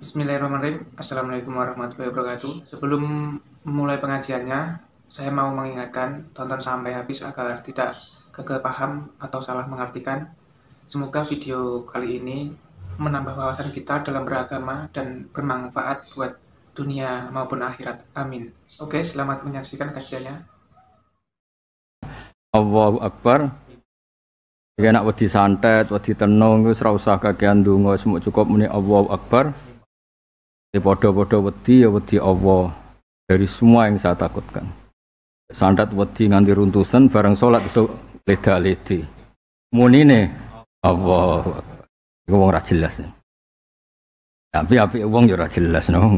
Bismillahirrahmanirrahim. Assalamualaikum warahmatullahi wabarakatuh. Sebelum mulai pengajiannya, saya mau mengingatkan tonton sampai habis agar tidak gagal paham atau salah mengartikan. Semoga video kali ini menambah wawasan kita dalam beragama dan bermanfaat buat dunia maupun akhirat. Amin. Oke, selamat menyaksikan kajiannya. Allahu Akbar. Enak wedi santet, wedi tenung, serausah kagian usah kakean cukup muni Allahu Akbar. Ini podo-podo wedi ya wedi Allah dari semua yang saya takutkan. Sandat wedi nganti runtusan bareng sholat itu leda ledi. Muni nih Allah. Iku wong ra jelas. Tapi api wong yo ya ra jelas no.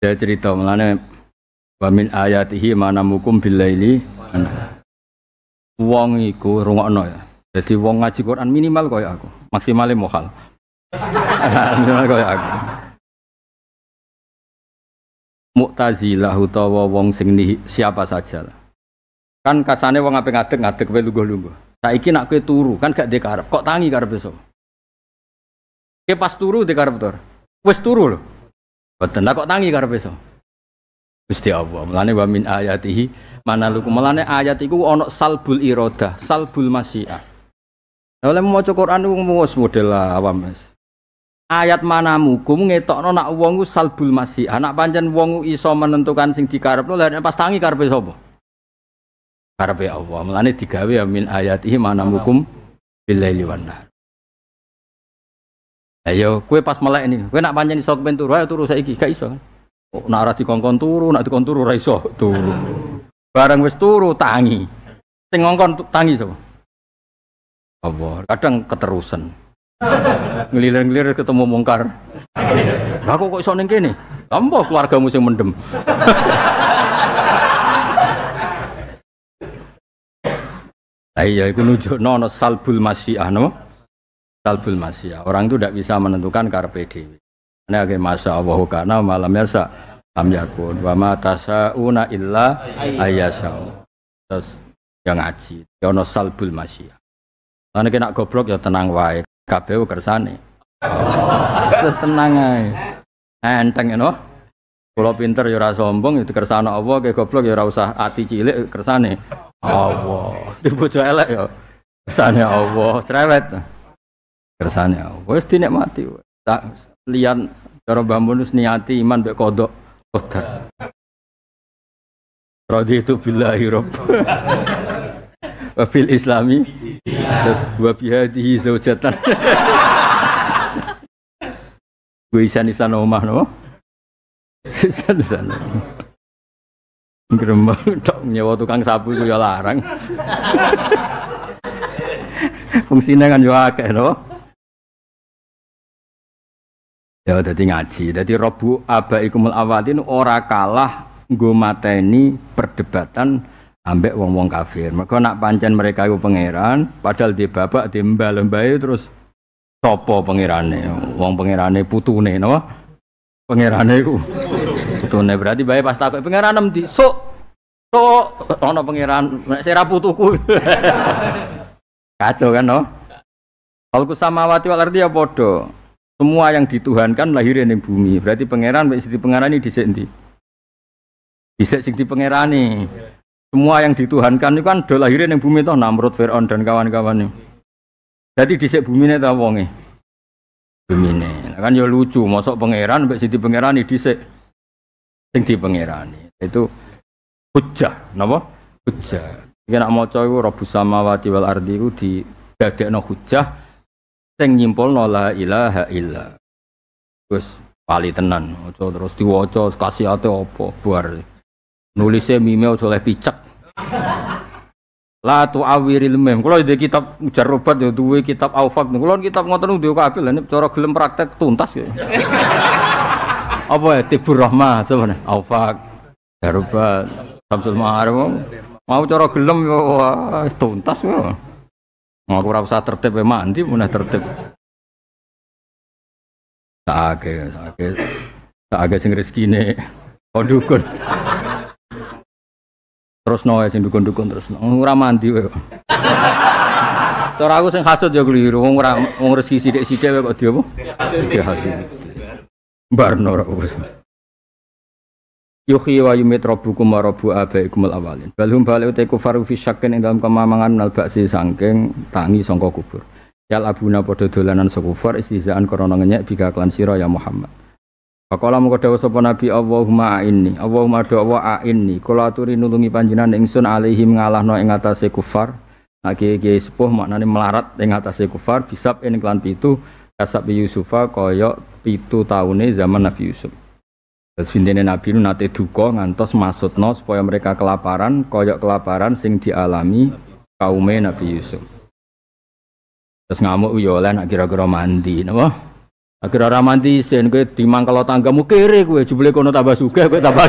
Saya cerita melane wa min ayatihi manamukum billaili. Wong iku rungokno ya. Jadi wong ngaji Quran minimal koyaku, aku, maksimalnya mohal. minimal koyaku. aku. Mu'tazilah utawa wong sing nihi, siapa saja lah. Kan kasane wong ape ngadeg ngadeg wae lungguh-lungguh. Saiki nak kowe turu kan gak dikarep, kok tangi karep besok. Kowe pas turu dikarep tur. Wis turu lho. Boten lah kok tangi karep besok. Gusti Allah. Mulane wa min ayatihi manalukum. Mulane ayat iku ana salbul a salbul masyiah. Oleh maca Quran wis model awam, Mas ayat mana Ngetok no nak uangu salbul masih anak panjen uangu iso menentukan sing dikarepno lha pas tangi sobo, karpe karepe Allah tiga w ya min ih mana mukum Bilai liwana ayo kue pas melek nih kue nak panjen iso kepen turu ayo turu saiki gak iso oh, nak ora dikongkon turu nak dikon turu raiso turu bareng wes turu tangi sing ngongkon tangi sobo. Allah kadang keterusan ngelir-ngelir ketemu mungkar. aku kok bisa iso nih, kene? keluarga musim mendem. Nah, iya, itu nujuk nono salbul masyiah, no? Salbul masyiah. Orang itu tidak bisa menentukan karpe dewi. Ini agak masa Allah karena malam yasa lam yakun wa ma tasauna illa ayyasau. Terus yang ngaji, ya ono salbul masyiah. Karena kena goblok ya tenang wae kabeh kersane. Setenang ae. Enteng ngono. Kalau pinter ya ora sombong, ya itu kersane Allah, ke goblok ya ora usah ati cilik kersane. Allah. Di bojo elek ya. Kersane Allah, cerewet. Kersane Allah. Wis dinikmati. Tak lihat cara bambunus niati iman be kodok kodar. itu billahi rabb. wabil islami terus wabihadihi zaujatan gue isan isan omah no isan isan ngeremah tok nyewa tukang sabu itu ya larang. Fungsinya kan juga ya akeh no. Ya dadi ngaji. jadi robu abaikumul Awatin ora kalah gue mateni perdebatan ambek wong-wong kafir. Mereka nak pancen mereka itu pangeran, padahal di babak di mbal terus topo pangerane? Wong pangerane putune no, Pangerane itu Putune berarti bayi pas takut pangeran nanti di sok sok pangeran saya sira putuku. Kacau kan no? Kalau samawati wal ardi ya bodoh. Semua yang dituhankan lahir di bumi. Berarti pangeran wis pangeran ini disenti. bisa sing ini. Semua yang dituhankan itu kan do lahirin yang bumi toh Namrud, Fir'aun dan kawan-kawan ini. Jadi dhisik bumine ta bumi Bumine. Kan ya lucu, masuk pangeran mbek Siti di se sing di pangeran Itu hujah, napa? Hujah. Iki nek maca iku Rabbus samawati wal ardi iku didadekno hujah sing nyimpulno la ilaha illa. Terus pali tenan, aja terus diwaca kasih ate apa buar. Nulisnya mime oleh picek. lah tu awiril mem Kalau ada kitab ujar ya dua kitab nih Kalau kitab nih dia kafir lah cara gelem praktek tuntas ya. Apa ya tibur rahmah sebenarnya aufak. Jarobat Samsul Ma'arif. Mau cara gelem ya tuntas ya. Mau aku ora tertib ya mandi punya tertib. agak sakake. agak sing nih kondukun. terus noe sing dukun dukun terus ngurah mandi we Terus aku sing hasut ya keliru wong ora wong resi sithik-sithik kok dia apa? Sithik hasut. Barno wis. Yuhi wa yumit rabbukum wa rabbu abaikum alawalin. Balhum balai uta kufar fi syakkin ing dalam kemamangan nal baksi saking tangi sangka kubur. Yal abuna padha dolanan sekufar istizaan karena ngenyek bika klan sira ya Muhammad. Pakola moko dawuh sapa Nabi Allahumma inni, Allahumma dawa inni, kula aturi nulungi panjenengan ingsun alaihim ngalahno ing atase kufar. lagi nah, kiai sepuh maknane melarat ing atase kufar bisab ing klan pitu kasab Yusufa kaya pitu taune zaman Nabi Yusuf. Terus pintine Nabi nate duka ngantos nos, supaya mereka kelaparan koyok kelaparan sing dialami kaume Nabi Yusuf. Terus ngamuk yo oleh nak kira-kira mandi, napa? Akhirnya ora mantisin Timang kalau tanggamu kere gue jebule kono tambah sugih gue tambah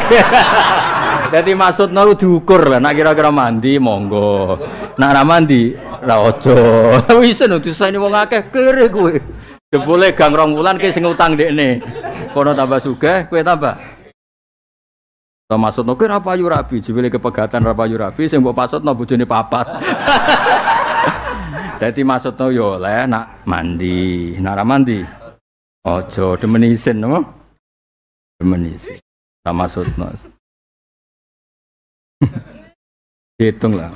Jadi masot lu diukur lah, nak kira-kira mandi monggo, nak orang mandi ra ojo. saya ini mau mau akeh kere kowe. Jebule gang rong wulan kowe sing utang nih. Kono tambah suka gue tambah. Ta maksud kowe ra payu rabi, jebule kepegatan apa payu rabi buat maksud pasutno bujoni papat. maksud maksudnya yo lah nak mandi, nak ra mandi. Ojo demen isin napa? Demen isin. Tak maksudno. Hitung lah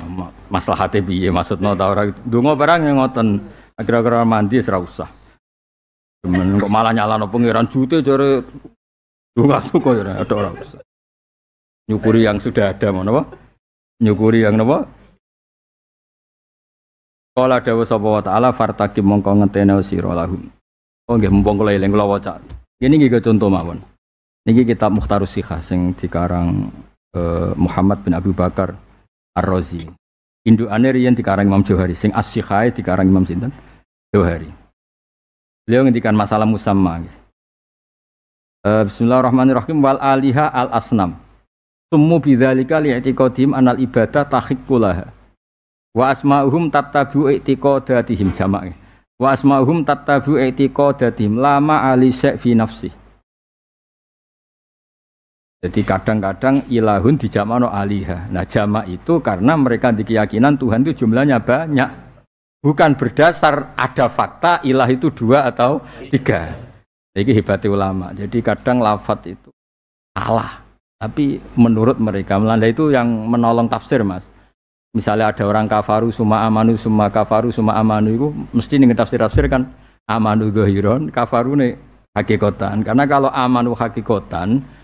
masalah hati piye maksudno ta ora. Donga barang yang ngoten. Kira-kira mandi ora usah. Demen kok malah nyalano pangeran jute jare donga kok ya, ora ada orang usah. Nyukuri yang sudah ada mau napa? Nyukuri yang napa? Kala dawuh sapa wa ta'ala fartaqib mongko ngetene lahum. Oh nggih mumpung kula eling kula waca. Ini nggih contoh mawon. Niki kitab Mukhtarus Sikhah sing dikarang eh, Muhammad bin Abu Bakar Ar-Razi. Indukane riyen dikarang Imam Johari sing As-Sikhah dikarang Imam sinten? Johari. Beliau ngendikan masalah musamma. Eh, Bismillahirrahmanirrahim wal aliha al asnam. Sumu bidzalika li'tiqadim anal ibadah tahiqqulaha. Wa asma'uhum tattabu i'tiqadatihim jamak wa asma'uhum tattabu i'tiqadatim lama alisek fi nafsi jadi kadang-kadang ilahun di jamano aliha. Nah jama itu karena mereka di keyakinan Tuhan itu jumlahnya banyak. Bukan berdasar ada fakta ilah itu dua atau tiga. Ini hebatnya ulama. Jadi kadang lafat itu Allah. Tapi menurut mereka melanda itu yang menolong tafsir mas. Misalnya ada orang kafaru suma amanu suma kafaru suma amanu itu mesti nih tafsir tafsir kan amanu gohiron kafaru nih hakikotan. Karena kalau amanu hakikotan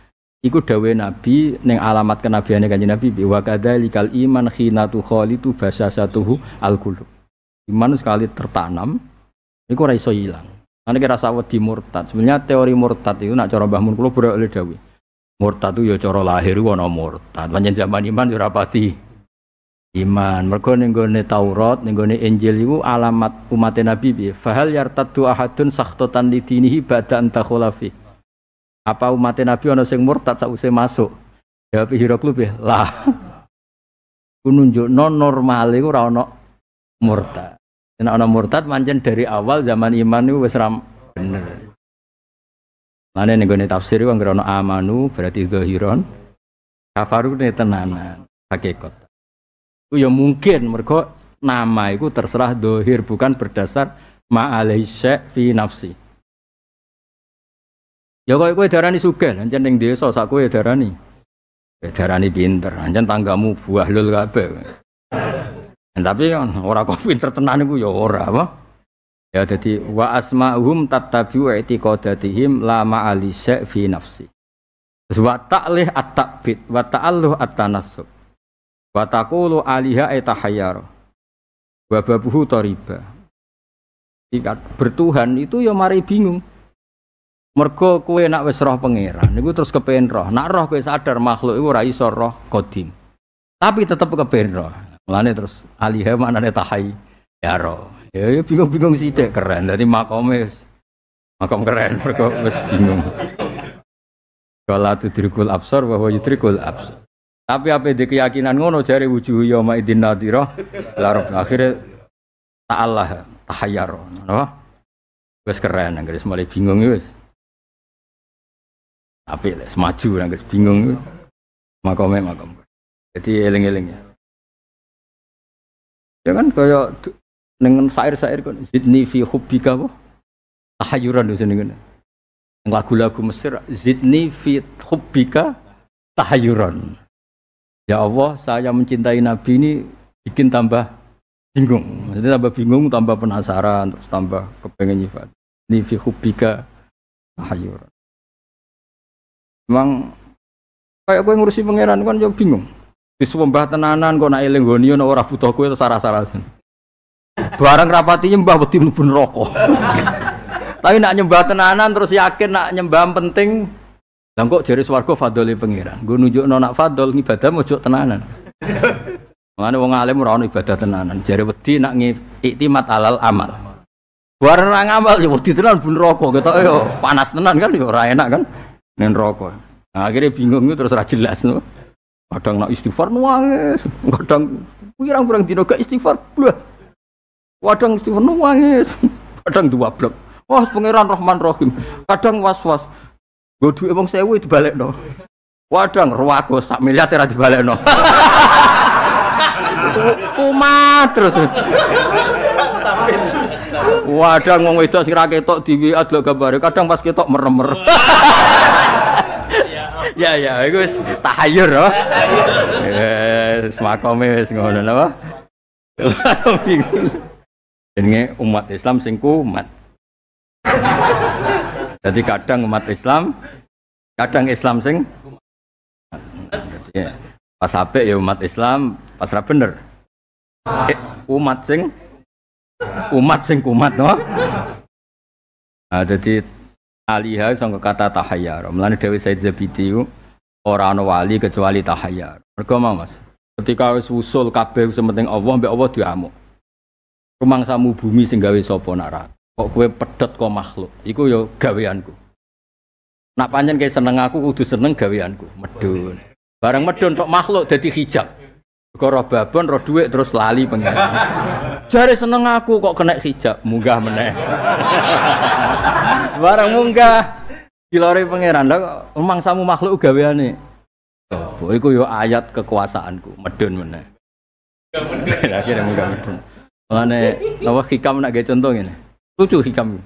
Iku dawe Nabi neng alamat kenabiannya kanji Nabi bi wa likal iman khina tu basa satuhu al qulub. Iman sekali tertanam iku ora iso Karena Ane kira di murtad. Sebenarnya teori murtad itu nak cara bahmun Mun kula oleh dawe. Murtad itu ya cara lahir ana murtad. Banyak zaman iman ya iman mergo ning Taurat ning gone Injil iku alamat umat Nabi piye fahal yartaddu ahadun sakhtatan lidinihi ba'da an takhulafi apa umat Nabi ana sing murtad usah masuk jawab Hieroglif ya lah kunjuk non normal iku ora ana murtad nek ana murtad mancen dari awal zaman iman iku wis ram bener Mana nih gue tafsir, gue ngerono amanu berarti hiron kafaru nih tenanan, hakikat ya mungkin mergo nama itu terserah dohir bukan berdasar ma'alaisya fi nafsi. Ya kok kowe darani sugih, ancen ning desa sak kowe darani. Darani pinter, ancen tanggamu buah lul kabeh. Tapi kan ora kok pinter tenan iku ya ora apa. Ya jadi wa asma'uhum tattabi'u i'tiqadatihim la ma'alisya fi nafsi. wa ta'lih at-ta'bid wa ta'alluh at-tanassub. Wa taqulu aliha etahayar. Wa toriba. Ikat bertuhan itu ya mari bingung. Mergo kue nak wes roh pangeran, niku terus kepen roh. Nak roh kue sadar makhluk itu rai iso roh kodim. Tapi tetap kepen roh. Mulane terus aliha mana etahay. ya roh. Ya, bingung ya bingung-bingung dek keren. Jadi makomis makom keren mergo wes bingung. Kalau trikul absor bahwa itu trikul absar. Tapi apa di keyakinan ngono jari wujuh yoma idin nadira la akhirnya Allah, tahayyar. no? Gus keren Inggris mulai bingung gus. Ya Tapi lah semaju nang bingung. Ya Makome makom. Jadi eling-eling ya. Ya kan kaya dengan sair-sair kan zidni fi hubbika wa Tahayuran di ya sini kan. Lagu-lagu Mesir zidni fi hubbika Tahayuran. Ya Allah, saya mencintai Nabi ini bikin tambah bingung. Maksudnya tambah bingung, tambah penasaran, terus tambah kepengen nyifat. Ini fi hubbika tahayur. Memang kayak gue ngurusi pangeran kan jauh bingung. Di sembah tenanan kok nak eling goni ana orang butuh itu sarah salah-salahin. Barang rapatinya nyembah beti pun rokok. Tapi nak nyembah tenanan terus yakin nak nyembah penting lah kok jare swarga fadole pangeran. Nggo nunjukno nak fadol ibadah mojo tenanan. Mane wong alim ora ono ibadah tenanan. Jare wedi nak ngiktimat alal amal. Warna ngamal amal ya wedi tenan pun roko ketok yo panas tenan kan yo ora enak kan nen roko. Nah, akhirnya bingung terus ora jelas no. Kadang nak istighfar nangis, kadang kurang-kurang dino gak istighfar. Blah. Kadang istighfar nangis, kadang dua blok. Wah, pangeran Rahman Rahim. Kadang was-was. Gue duit wong sewu itu balik no. Wadang ruwago sak miliar tidak dibalik no. Umat terus. Wadang wong wedok ra ketok diwi adlok gambare. Kadang pas ketok meremer. ya ya iku wis tahayur no. Oh. Wis makome wis ngono napa? Jenenge umat Islam sing kumat. Jadi kadang umat Islam, kadang Islam sing jadi, ya. pas HP ya umat Islam, pas bener. Eh, umat sing umat sing kumat no. Nah, jadi aliha sang kata tahayyar. Mulane Dewi Said Zabiti orang wali kecuali tahayyar. Mergo Mas, ketika wis usul kabeh sementing Allah mbek Allah diamuk. Rumangsamu bumi sing gawe sapa nak kok gue pedot kok makhluk iku yo ya gaweanku nak panjen kayak seneng aku udah seneng gaweanku medun bareng medun kok makhluk jadi hijab kok roh babon roh duit terus lali pengen jari seneng aku kok kena hijab munggah meneh bareng munggah dilori pangeran lah emang samu makhluk gaweane oh, iku yo ya ayat kekuasaanku medun meneh akhirnya munggah medun mana apa hikam nak gaya contoh ini? Lucu hikam.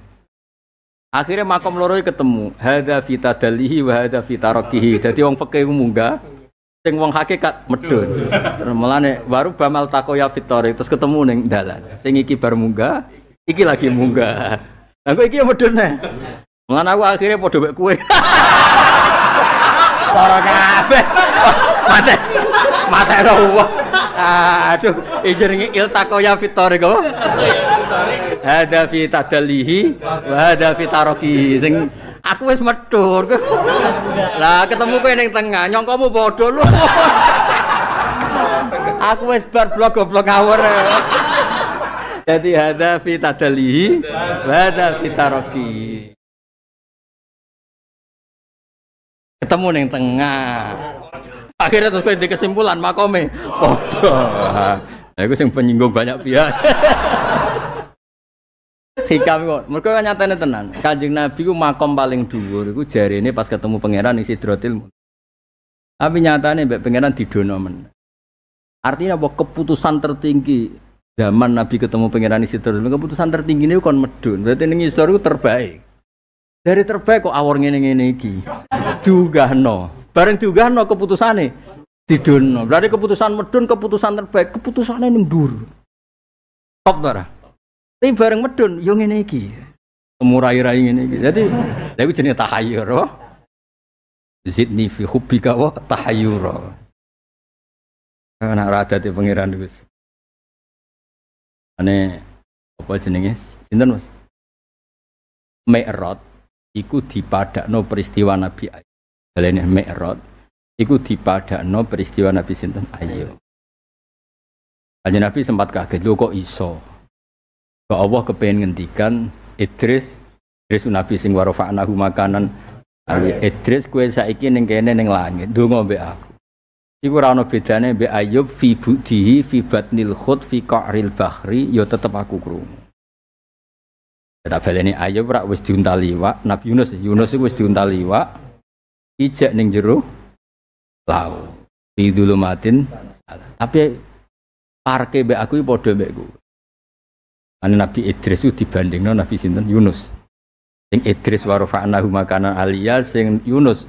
Akhirnya makom loroi ketemu. Hada vita dalihi wa hada fita rokihi. Jadi wong peke munggah. Sing wong hakikat medun. Melane baru bamal takoya fitori. Terus ketemu neng dalan. Sing iki bar munggah. Iki lagi munggah. Aku iki medun neng. Melane aku akhirnya podo bek kue. Para kabeh. Mate. Mate ora Aduh, iki jenenge iltakoya fitori kok. Hada fi tadallihi wa hada fi Sing aku wis medhur. Lah ketemu kowe ning tengah, nyongkomu padha lu Aku wis bar blok goblok ngawur. Jadi hada fi tadallihi wa hada fi Ketemu ning tengah. Akhirnya terus di kesimpulan makome padha. Nah, aku sing penyinggung banyak pihak. Hikam kok. Mergo kan nyatane tenan. Kanjeng Nabi ku makom paling dhuwur iku ini pas ketemu pangeran isi Sidratil Tapi nyatane mbek pangeran didono men. Artinya bahwa keputusan tertinggi zaman Nabi ketemu pangeran isi Sidratil keputusan tertinggi ini kon medun. Berarti ning isor ku terbaik. Dari terbaik kok awor ngene-ngene iki. no, Bareng diunggahno keputusane didono. Berarti keputusan medun keputusan terbaik, keputusannya ning dhuwur. Top darah. Tapi bareng medun yo ngene iki. Murai-rai ngene iki. Jadi lha iku jenenge tahayyur. Zidni fi hubbika wa tahayyur. Anak rada di pangeran Gus. Ane apa jenenge? Sinten Mas? Mi'raj iku dipadakno peristiwa Nabi Ayub. Balene Mi'raj iku dipadakno peristiwa Nabi sinten Ayub. Kanjeng Nabi sempat kaget, lho kok iso? Bahwa Allah kepengen ngendikan Idris Idris Nabi sing warofa'nahu makanan Ali Idris kue saiki ning kene ning langit donga mbek aku. Iku rano bedane mbek Ayub fi budihi fi batnil khut fi qa'ril bahri ya tetep aku krungu. Ya tak baleni Ayub ora wis diuntal liwak, Nabi Yunus Yunus wis diuntal liwak ijak ning jero laut. Fi tapi parke mbek aku padha mbek kowe. Ane Nabi Idris itu no Nabi sinten Yunus. Sing Idris huma makanan alia sing Yunus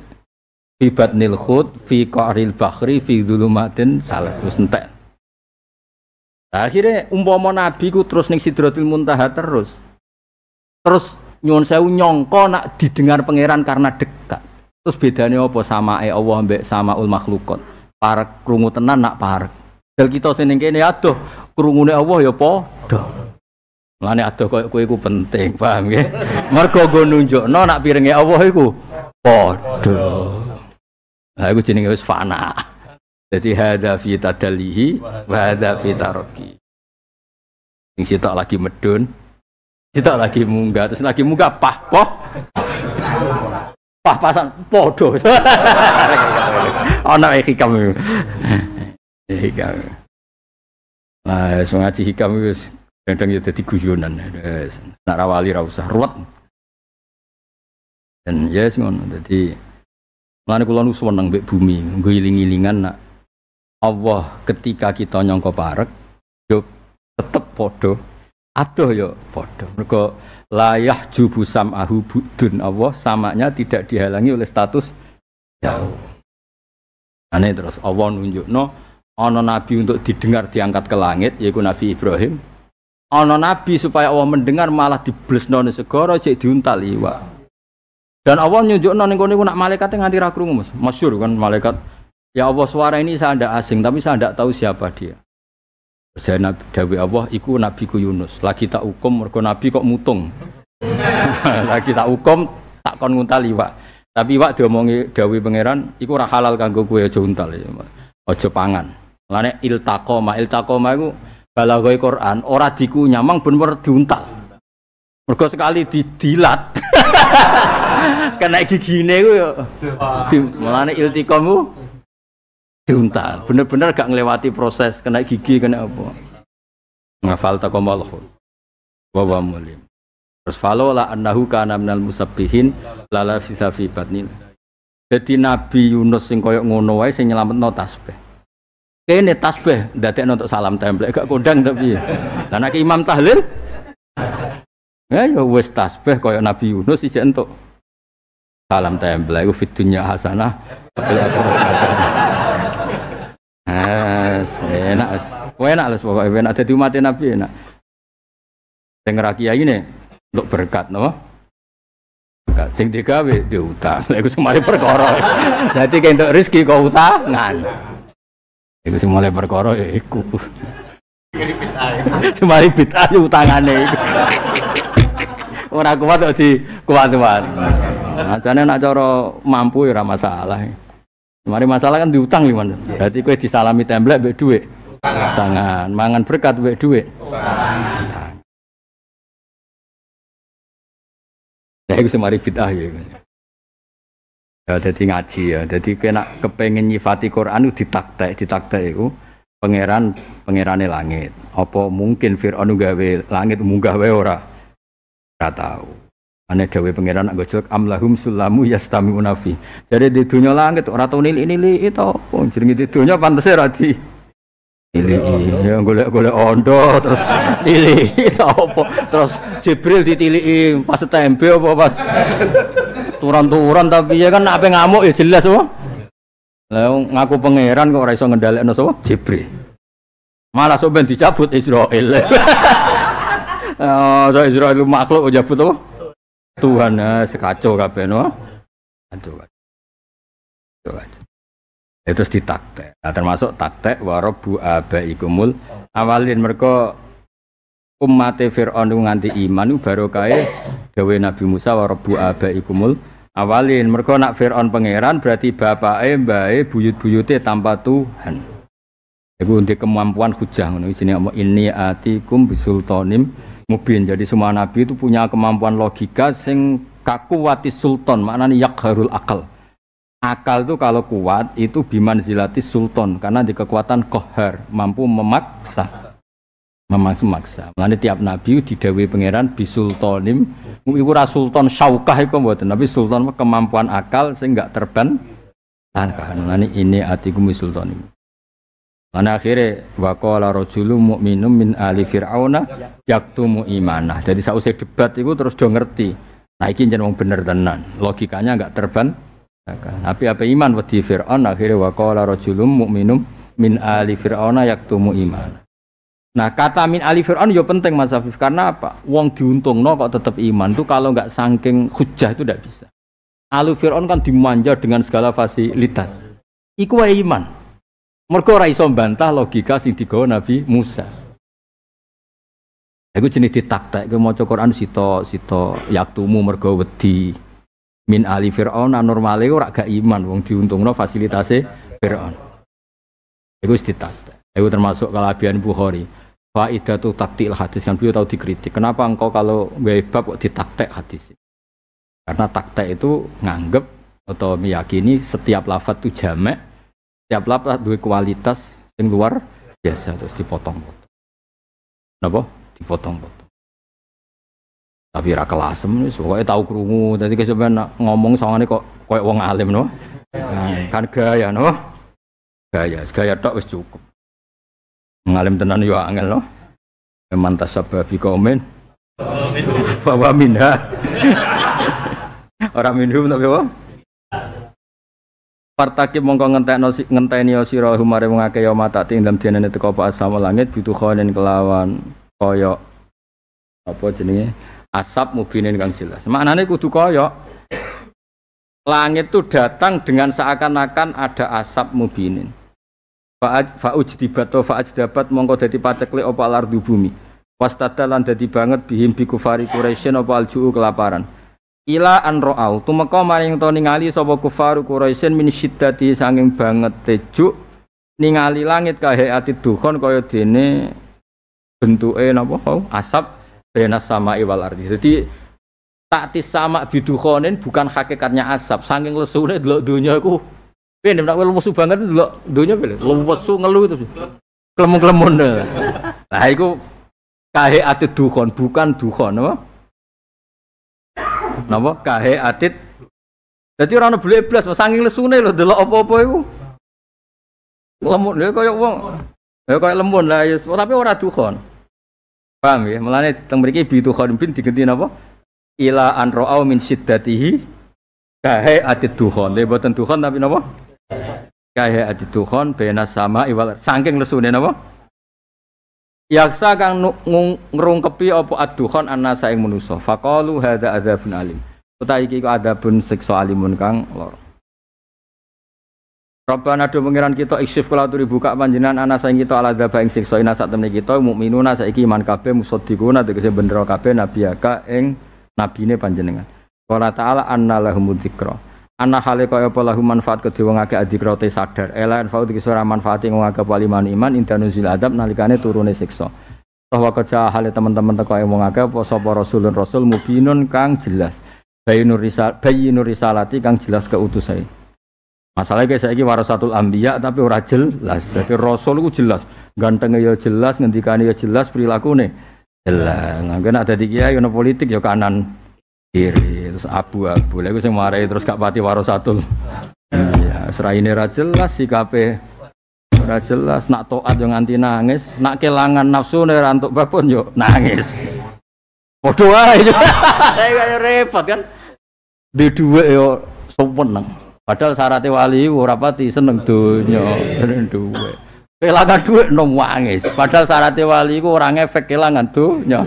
fi batnil khut fi qaril bahri fi dzulumatin salas wis entek. Akhirnya umpama Nabi ku terus ning Sidratul Muntaha terus. Terus nyuwun sewu nyongko nak didengar pangeran karena dekat. Terus bedanya apa sama e Allah mbek sama ul makhlukot. Parek krungu tenan nak parek. Dal kita sing kene aduh krungune Allah ya padha. Mulane atau koyo kowe iku penting, paham nggih? Mergo nggo nunjukno nak piringe Allah iku padha. Nah iku jenenge wis fana. Jadi hadza fi tadallihi wa hadza fi tarqi. Sing sitok lagi medun, sitok lagi munggah, terus lagi munggah pah poh. Pah pasan padha. Ana hikam. Hikam. Nah, sengaja hikam wis kadang ya jadi guyonan nak rawali usah ruwet dan ya yes, ngono jadi mana kulo nu seneng mbek bumi ngiling-ngilingan nak Allah ketika kita nyongko parek yo ya tetep podo adoh yo ya podo mereka layah jubu samahu budun Allah samanya tidak dihalangi oleh status jauh aneh terus Allah nunjuk no ono nabi untuk didengar diangkat ke langit yaitu Nabi Ibrahim ana nabi supaya Allah mendengar malah diblesno ning segara cek diuntal iwak. Dan Allah nunjukno ning kono nak malaikat nganti ra krungu Mas. Masyhur kan malaikat. Ya Allah suara ini saya ndak asing tapi saya ndak tahu siapa dia. Saya Nabi Dawi ya Allah iku nabiku Yunus. Lagi tak ukom mergo nabi kok mutung. Lagi tak ukom tak kon nguntal iwak. Tapi iwak diomongi Dawi pangeran iku ora halal kanggo kowe aja untal. Aja pangan. Lane iltaqoma, iltaqoma iku balagoi Quran ora dikunya mang bener diuntal mergo sekali didilat kena gigine ku yo mulane iltikommu diuntal bener-bener gak ngelewati proses kena gigi kena apa ngafal takomalhu wa wa mulim terus falola annahu kana minal musabbihin lala fi batnil jadi Nabi Yunus sing koyok ngono wae sing nyelametno tasbih kene tasbih ndadekno untuk salam templek gak kondang tapi lan nek imam tahlil ya ya wis tasbih yang Nabi Yunus ijek entuk salam templek iku fitunya dunya hasanah fil akhirati enak wis. Enak lho pokoke enak dadi umat Nabi enak. Sing ra kiai ne untuk berkat napa? Berkat. Sing digawe di utang. iku semare perkara. Dadi kentuk rezeki kok utangan. Nah, nah. Iku sing mulai perkara ya iku. Semari bid'ah yo utangane iku. Ora kuat kok di kuat-kuat. Ajane nah, nak cara mampu ya ora masalah. Semari masalah kan diutang liman. Berarti kowe disalami temblek mbek dhuwit. Tangan. Mangan berkat mbek dhuwit. Tangan. Nah, ya iku mari bid'ah ya Ya, jadi ngaji ya. Jadi kena kepengen nyifati Quran itu ditaktek, ditaktek itu pangeran pangerane langit. Apa mungkin Fir'aun gawe langit munggah wae ora? Ora tahu. Ane gawe pangeran agak gojok amlahum sulamu yastami unafi. Jadi di dunia langit ora tau nili-nili itu oh, jenenge di dunia pantese ora di Ili, ya golek-golek ondo terus ili apa terus Jibril ditiliki pas tempe apa pas turan-turan tapi ya kan apa ngamuk ya jelas semua. Oh. Lah ngaku pangeran kok ora iso no semua. Jibril. Malah sok dicabut Israel. oh, so Israel makhluk dicabut tuh. Tuhan ya sekacau kabeh no. Aduh. Itu ya, ditaktek. Nah, termasuk taktek warabu abaikumul awalin mereka ummate Fir'aun nganti iman baru kaya e. dawe Nabi Musa wa rabbu abaikumul awalin mereka nak Fir'aun pangeran berarti bapake mbae buyut-buyute tanpa Tuhan itu untuk kemampuan hujah ini jenenge ini atikum bisultanim mubin. Jadi semua nabi itu punya kemampuan logika sing kakuwati sultan, maknanya yakharul akal. Akal itu kalau kuat itu biman zilati sultan karena di kekuatan kohar mampu memaksa memaksa-maksa. Mulane tiap nabi Dewi pangeran bisultanim, iku ora sultan syaukah iku mboten, tapi sultan kemampuan akal sing enggak terban tanpa. Mulane ini atiku bisultanim. Mana akhirnya wakola mu mukminum min ali fir'auna yaktumu imanah. Jadi sausai debat itu terus do ngerti. Nah iki jeneng bener tenan. Logikanya enggak terban. Tapi apa iman wedi Fir'aun akhirnya wakola rojulum mukminum min ali fir'auna yaktumu imanah. Nah kata min ali Fir'aun ya penting Mas Afif karena apa? Wong diuntung no kok tetap iman tuh kalau nggak sangking hujah itu tidak bisa. Alu Fir'aun kan dimanja dengan segala fasilitas. Iku wae iman. Mergo ora iso bantah logika sing digawa Nabi Musa. Iku jenis ditaktek, ke maca Quran sito sito yaktumu mergo wedi min ali Fir'aun anormale ora gak iman wong diuntungno fasilitasnya Fir'aun. Iku wis ditaktek. Iku termasuk kalabian Bukhari. Faidah itu taktil hadis kan beliau tahu dikritik. Kenapa engkau kalau bab kok ditaktek hadis? Karena taktek itu nganggep atau meyakini setiap lafat itu jamak, setiap lafat dua kualitas yang luar biasa terus dipotong-potong. Kenapa? Dipotong-potong. Tapi ra kelasem wis pokoknya tau kerungu. Tadi kesemen ngomong soalnya kok kayak uang alim no. Nah, kan gaya no. Gaya, gaya tak wis cukup. Ngalim tenan yo angel loh. Mantas sababi komen. Bahwa minha. Orang minum tapi apa? partake mongko ngentekno ngenteni sira humare wong akeh ya mata ing dalam dinane teko apa asam langit butuh khonen kelawan kaya apa jenenge asap mubinin kang jelas. Maknane kudu kaya langit itu datang dengan seakan-akan ada asap mubinin fa'uj dibato fa'aj dapat mongko dadi paceklik apa lardu bumi was lan dadi banget bihim bi kufari opal juu aljuu kelaparan ila an ra'au tumeka maring to ningali sapa kufaru quraisyin min syiddati sanging banget tejuk ningali langit kahe ati dukhon kaya dene bentuke napa asap benas sama iwal ardi jadi tak sama bidukhonin bukan hakikatnya asap sanging lesune delok donya iku Piye nek kowe lesu banget ndelok donya piye? Lesu ngelu itu. Klemu-klemun. Lah iku kahe atit dukhon, bukan dukhon apa? Napa kahe atit Dadi ora ono blek blas, saking lesune lho delok apa-apa iku. Lemun lho ya, kaya wong. Ya kaya lemun lah ya, tapi ora dukhon. Paham ya? Mulane teng mriki bi dukhon bin digenti napa? Ila an ra'au min siddatihi kahe atit dukhon. Lha boten dukhon tapi napa? kaya adidukhon bena sama iwal saking lesune napa yaksa kang ngrungkepi apa adukhon anasa saing manusa faqalu hadza adzabun alim Kita iki kok adzabun siksa alimun kang lor. Rabbana do pengiran kita iksif kula turi buka panjenengan ana saing kita ala dzaba ing siksa ina sak temne kita mukminuna saiki iman kabeh musaddiquna tegese bener kabeh nabi aka ing nabine panjenengan. Qala ta'ala anna anak hale kaya apa lahu manfaat kedhe wong akeh adikrote sadar. Ela fau iki manfaat manfaati wong akeh man iman indanuzil adab nalikane turune siksa. Bahwa kerja hale teman-teman teko wong akeh apa sapa rasulun rasul mubinun kang jelas. Bayinur risal bayinur risalati kang jelas keutusane. Masalah kayak saya warasatul ambiya tapi ora jelas. Jadi rasul itu jelas, gantengnya ya jelas, ngendikane ya jelas, perilaku nih jelas. nggak ada di kiai, politik ya kanan kiri terus abu-abu lalu saya marahi terus gak pati satu iya seraine ra jelas si kape jelas nak toat yang anti nangis nak kelangan nafsu nek rantuk babon yo nangis Waduh itu Saya repot kan. Di dua yo seneng. Padahal syaratnya wali ora pati seneng donya, seneng dhuwit. Kelangan dhuwit nom nangis. Padahal syaratnya wali ku ora ngefek kelangan donya.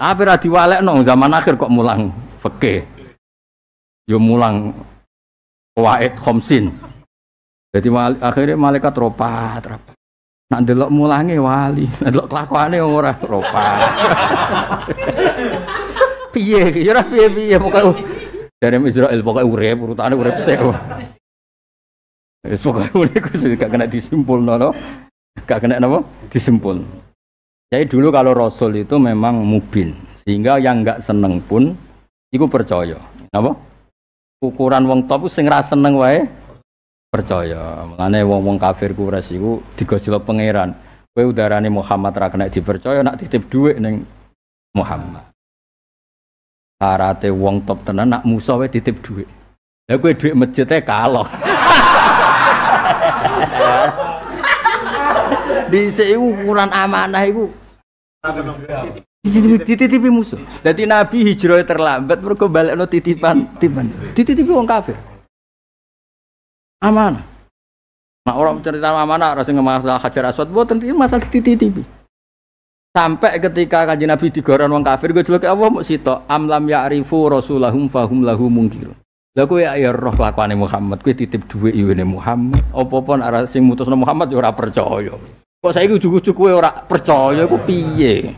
Apa ra nong zaman akhir kok mulang peke? Yo mulang waed khomsin. Jadi mal, akhirnya malaikat ropat, ropat. Nak delok mulangi wali, nak delok kelakuannya ora ropat. piye iki? Ya piye-piye pokoke dari Israel pokok urep, urutane urip sik. Wis pokoke ngene kuwi gak kena disimpulno, gak kena napa? Disimpul. Jadi dulu kalau Rasul itu memang mubin, sehingga yang nggak seneng pun itu percaya. Apa? Ukuran wong top sing seneng wae percaya. Mengenai wong-wong kafir kuras itu digojlok pangeran. udara nih Muhammad rakan kena dipercaya nak titip duit neng Muhammad. Harate wong top tenan nak Musa wae titip duit. Ya kue duit masjidnya kalah. di iku ukuran amanah ibu dititipi musuh. jadi Nabi hijrah terlambat balik lo titipan titipan Dititipi orang kafir. Amanah. Nah, orang cerita amanah rasa masalah Hajar Aswad buat iki masalah dititipi. Sampai ketika kaji Nabi digoron orang kafir gue ke Allah mau sitok amlam ya'rifu rasulahum fahum lahu mungkir. Lah kowe ya, ya roh lakwane Muhammad, kowe titip dhuwit iwene ya Muhammad, opo pon arah sing mutus Muhammad ya ora percaya. Kok saya kudu cukup kowe orang percaya iku piye?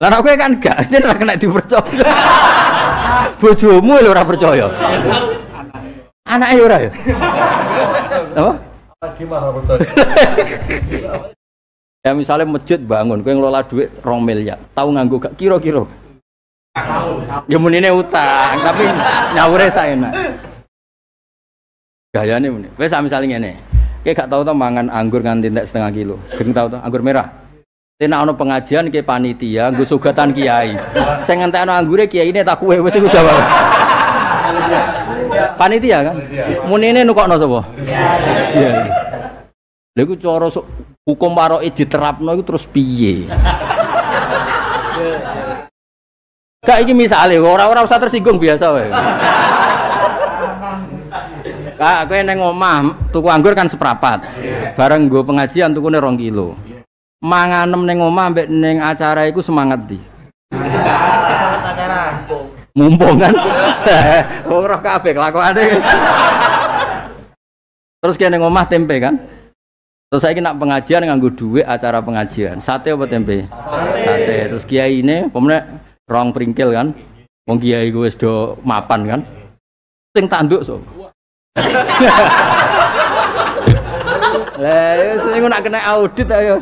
Lah aku kan gak jen ora kena dipercaya. Bojomu lho orang percaya. Anake orang ya. Apa? Dia malah percaya. Ya misalnya masjid bangun, yang ngelola duit rong miliar, tahu nganggu gak kira-kira? Ya munine utang, tapi nyawure gaya nih muni. Wis misalnya ini. Kayak gak tahu tau mangan anggur nganti tidak setengah kilo. Gak tahu tau anggur merah. Tena ono pengajian kayak panitia, gue sugatan kiai. Saya ngentai anggur anggurnya kiai ini tak kue, gue sih jawab. Panitia kan? Muni ini nukok no sobo. Iya. Lalu coro hukum paroi diterapno gue terus piye. Gak ini misalnya, orang-orang usah tersinggung biasa wae. Lah aku neng omah tuku anggur kan seprapat. Iya. Bareng gue pengajian tukune rong kilo. Iya. Manganem neng omah mbek neng acara itu semangat di. Mumpung kan. Ora oh, kabeh kelakuane. Terus kayak neng omah tempe kan. Terus saya kena pengajian nganggo duit acara pengajian. Sate apa tempe? Sate. Sate. Terus kiai ini pemenang rong peringkil kan. Wong kiai gue sudah mapan kan. Sing tanduk so. Lah ya sing nak kena audit ayo.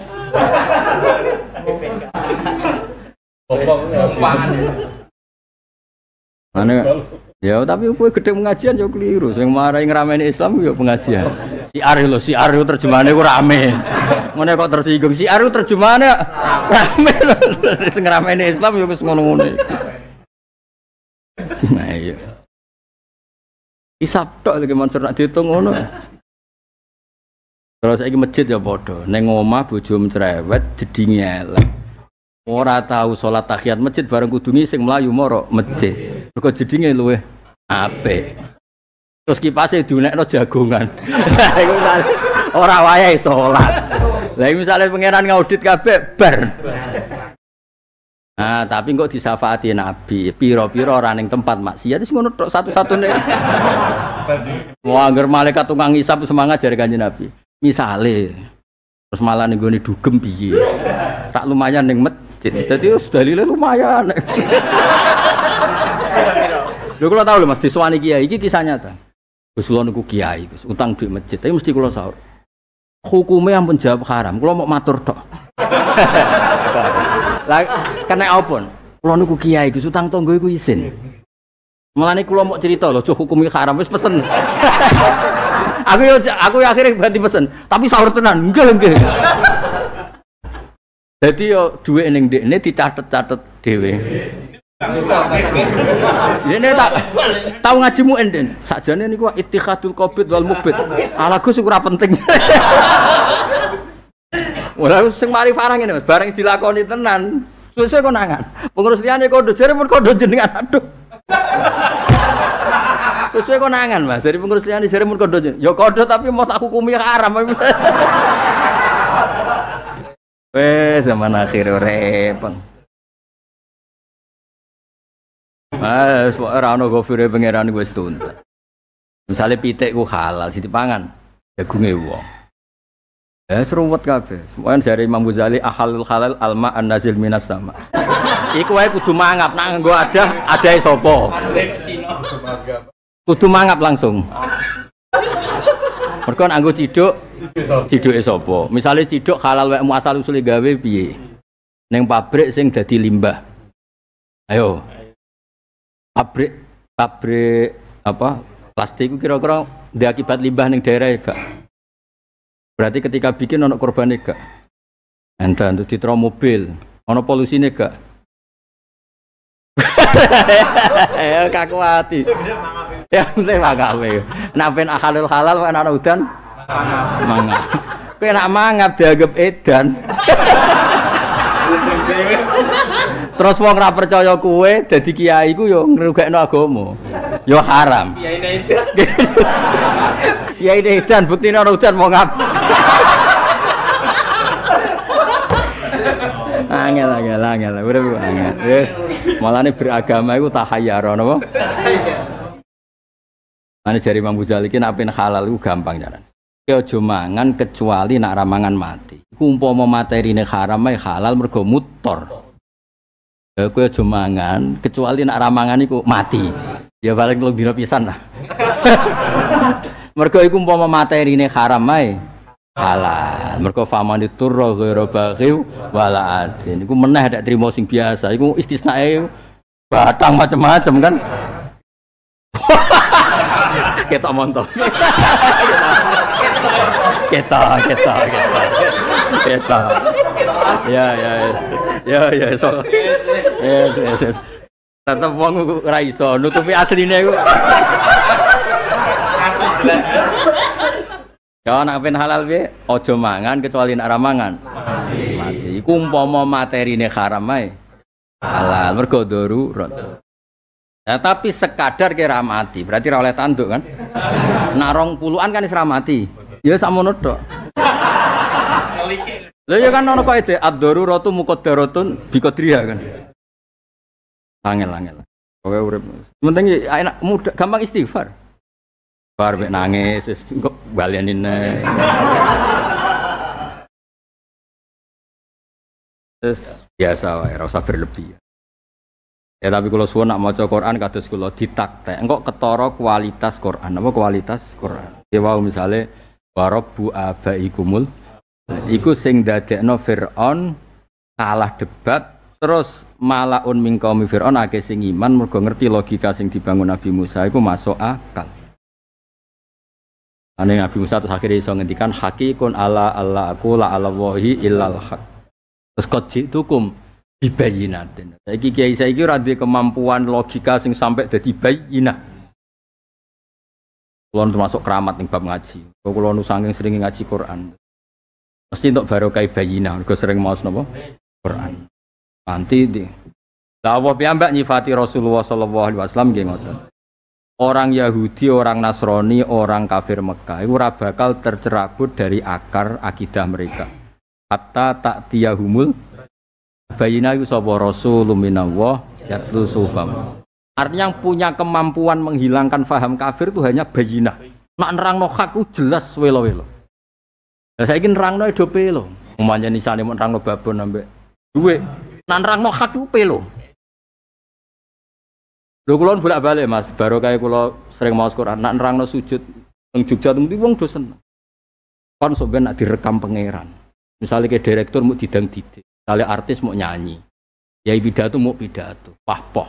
Mana? ya tapi kowe gedhe pengajian jauh ya keliru. Sing ramai ini Islam ya pengajian. Si Aryo lo si Aryo terjemahannya ku rame. Mana kok tersinggung si Aryo terjemahannya rame loh. Sing ngrameni Islam ya wis nunggu ngono Nah iya. Isap tok lagi mansur nak dihitung ngono. Nah. Kalau saya masjid ya bodoh, neng omah bujo cerewet jadinya lah. Ora tahu sholat tahiyat masjid bareng kudungi sing melayu moro masjid. Mergo jadinya luwe ape, Terus kipase dunia no jagungan, orang wayai sholat. lain misalnya pangeran ngaudit kape ber. Nah, tapi kok disafaati Nabi, piro-piro running tempat maksiat itu ngono tok satu-satune. Wah, anggar malaikat tukang isap semangat jari Kanjeng Nabi. Misale terus malah gue nih dugem piye. Tak lumayan nih ning masjid. Dadi wis dalile lumayan. Lho kula tau lho Mas disuwani kiai iki kisah nyata. Gus kula niku kiai, Gus utang duit masjid, tapi mesti kula sahur. Hukumnya ampun jawab haram, kula mau matur tok. Lah kena apa? Kula niku kiai, Gus utang tangga iku isin. Mulane kula mau cerita lho, cuk hukumnya haram wis pesen. aku yo aku akhirnya berarti pesen, tapi sahur tenan. Enggak enggak. Jadi yo duit neng dekne dicatet-catet dhewe. Ini tak tahu ngaji mu enden. Sajane niku ittihadul qabid wal mubit. Ala Gus ora penting. Ora sing mari parah ngene Mas, bareng dilakoni tenan. Suwe-suwe kok nangan. Pengurus liyane kok jare mun kok jenengan aduh. Suwe kok nangan Mas, jadi pengurus liyane jare mun kok jenengan. Ya kodho tapi mau tak hukumi haram. Wes zaman akhir repot. mas ora ana gofire pangeran wis tuntas. Misale pitik ku halal, siti pangan. Jagunge wong. Ya seruwet kabeh. Semuanya dari Imam Ghazali ahalul halal alma an nazil minas sama. Iku wae kudu mangap nak nggo ada ada sapa. Kudu mangap langsung. Mergo anggo ciduk ciduke sapa? Misale ciduk halal wae asal usule gawe piye? Ning pabrik sing dadi limbah. Ayo. Pabrik pabrik apa? Plastik kira-kira diakibat limbah ning daerah ya, Kak. Berarti ketika bikin ono korban gak? Enten tuh citra mobil, ono polusi gak? Ya kaku hati. Ya penting mangap. Napen halal halal kan ana udan. Mangap. Kowe nak mangap dianggap edan. Terus wong ora percaya kue jadi kiai ku yo ngrugekno agama. Yo haram. Kiai Nedan. Kiai Nedan buktine ora udan mau ngap. Angel angel angel. Urip angel. Wis. Malane beragama iku tahayyara napa? Ane jari Imam Ghazali ki nak halal iku gampang jaran. Ki aja mangan kecuali nak ramangan mati. Iku umpama materine haram ae halal mergo mutor. Ya gue aja kecuali nak ramangan iku mati. Ya paling lu bina pisan lah. Mergo iku umpama ini haram ae. Halal. Mergo famani turra ghairu baghiw wala adin. Iku meneh ada trimo sing biasa. Iku istisnae batang macam-macam kan. Kita montok. Kita, kita, kita, kita. Ya, ya, ya. Ya, ya, so. Yes, yes, yes. Tetep wong ora iso nutupi asline iku. Asli jelas. Ya. ya nak pin halal piye? Aja mangan kecuali nak ramangan. Mati. Mati. Iku umpama materine haram ae. Halal mergo darurat. Nah, ya tapi sekadar kira mati, berarti ora oleh tanduk kan? Narong puluhan kan isra mati. Ya samono tok. Lha ya kan ono kok ad-daruratu muqaddaratun biqadriha kan. Angel angel. Oke urip. Penting enak mudah gampang istighfar. Bar mek nangis wis engko baleni Terus biasa wae, ora usah berlebih. Ya tapi kalau suwon nak maca Quran kados kula ditaktek, engko ketara kualitas Quran. Apa kualitas Quran? Ya wau misale wa rabbu abaikumul iku sing dadekno Firaun kalah debat Terus malaun min qaumi Firaun akeh sing iman mergo ngerti logika sing dibangun Nabi Musa iku masuk akal. Ane Nabi Musa terus akhirnya iso ngendikan hakikun ala Allah aku la ala wahi illal haq. Terus qad jitukum bibayinatin. Saiki kiai saiki ora duwe kemampuan logika sing sampai dadi bayinah. Kulon termasuk keramat ning bab ngaji. Kulon saking sering ngaji Quran. Mesti untuk barokai bayinah, mergo sering maos napa? Quran nanti di. Lah Allah piyambak nyifati Rasulullah sallallahu alaihi wasallam nggih ngoten. Orang Yahudi, orang Nasrani, orang kafir Mekah itu bakal tercerabut dari akar akidah mereka. Hatta tak tiyahumul bayina iku sapa rasulun minallah yatlu subam. Artinya yang punya kemampuan menghilangkan faham kafir itu hanya bayina. Nak nerangno hak jelas welo-welo. ingin saiki nerangno edope lho. Umpamane nisane mau nerangno babon ambek duit Nanrang mau hak upe lo. Lho kulon bolak-balik Mas, baru kayak kula sering maos Quran, nak nerangno sujud nang Jogja di wong do seneng. Kon nak direkam pangeran. Misalnya kayak direktur mau didang didik, misalnya artis mau nyanyi. Ya pidato mau pidato, poh.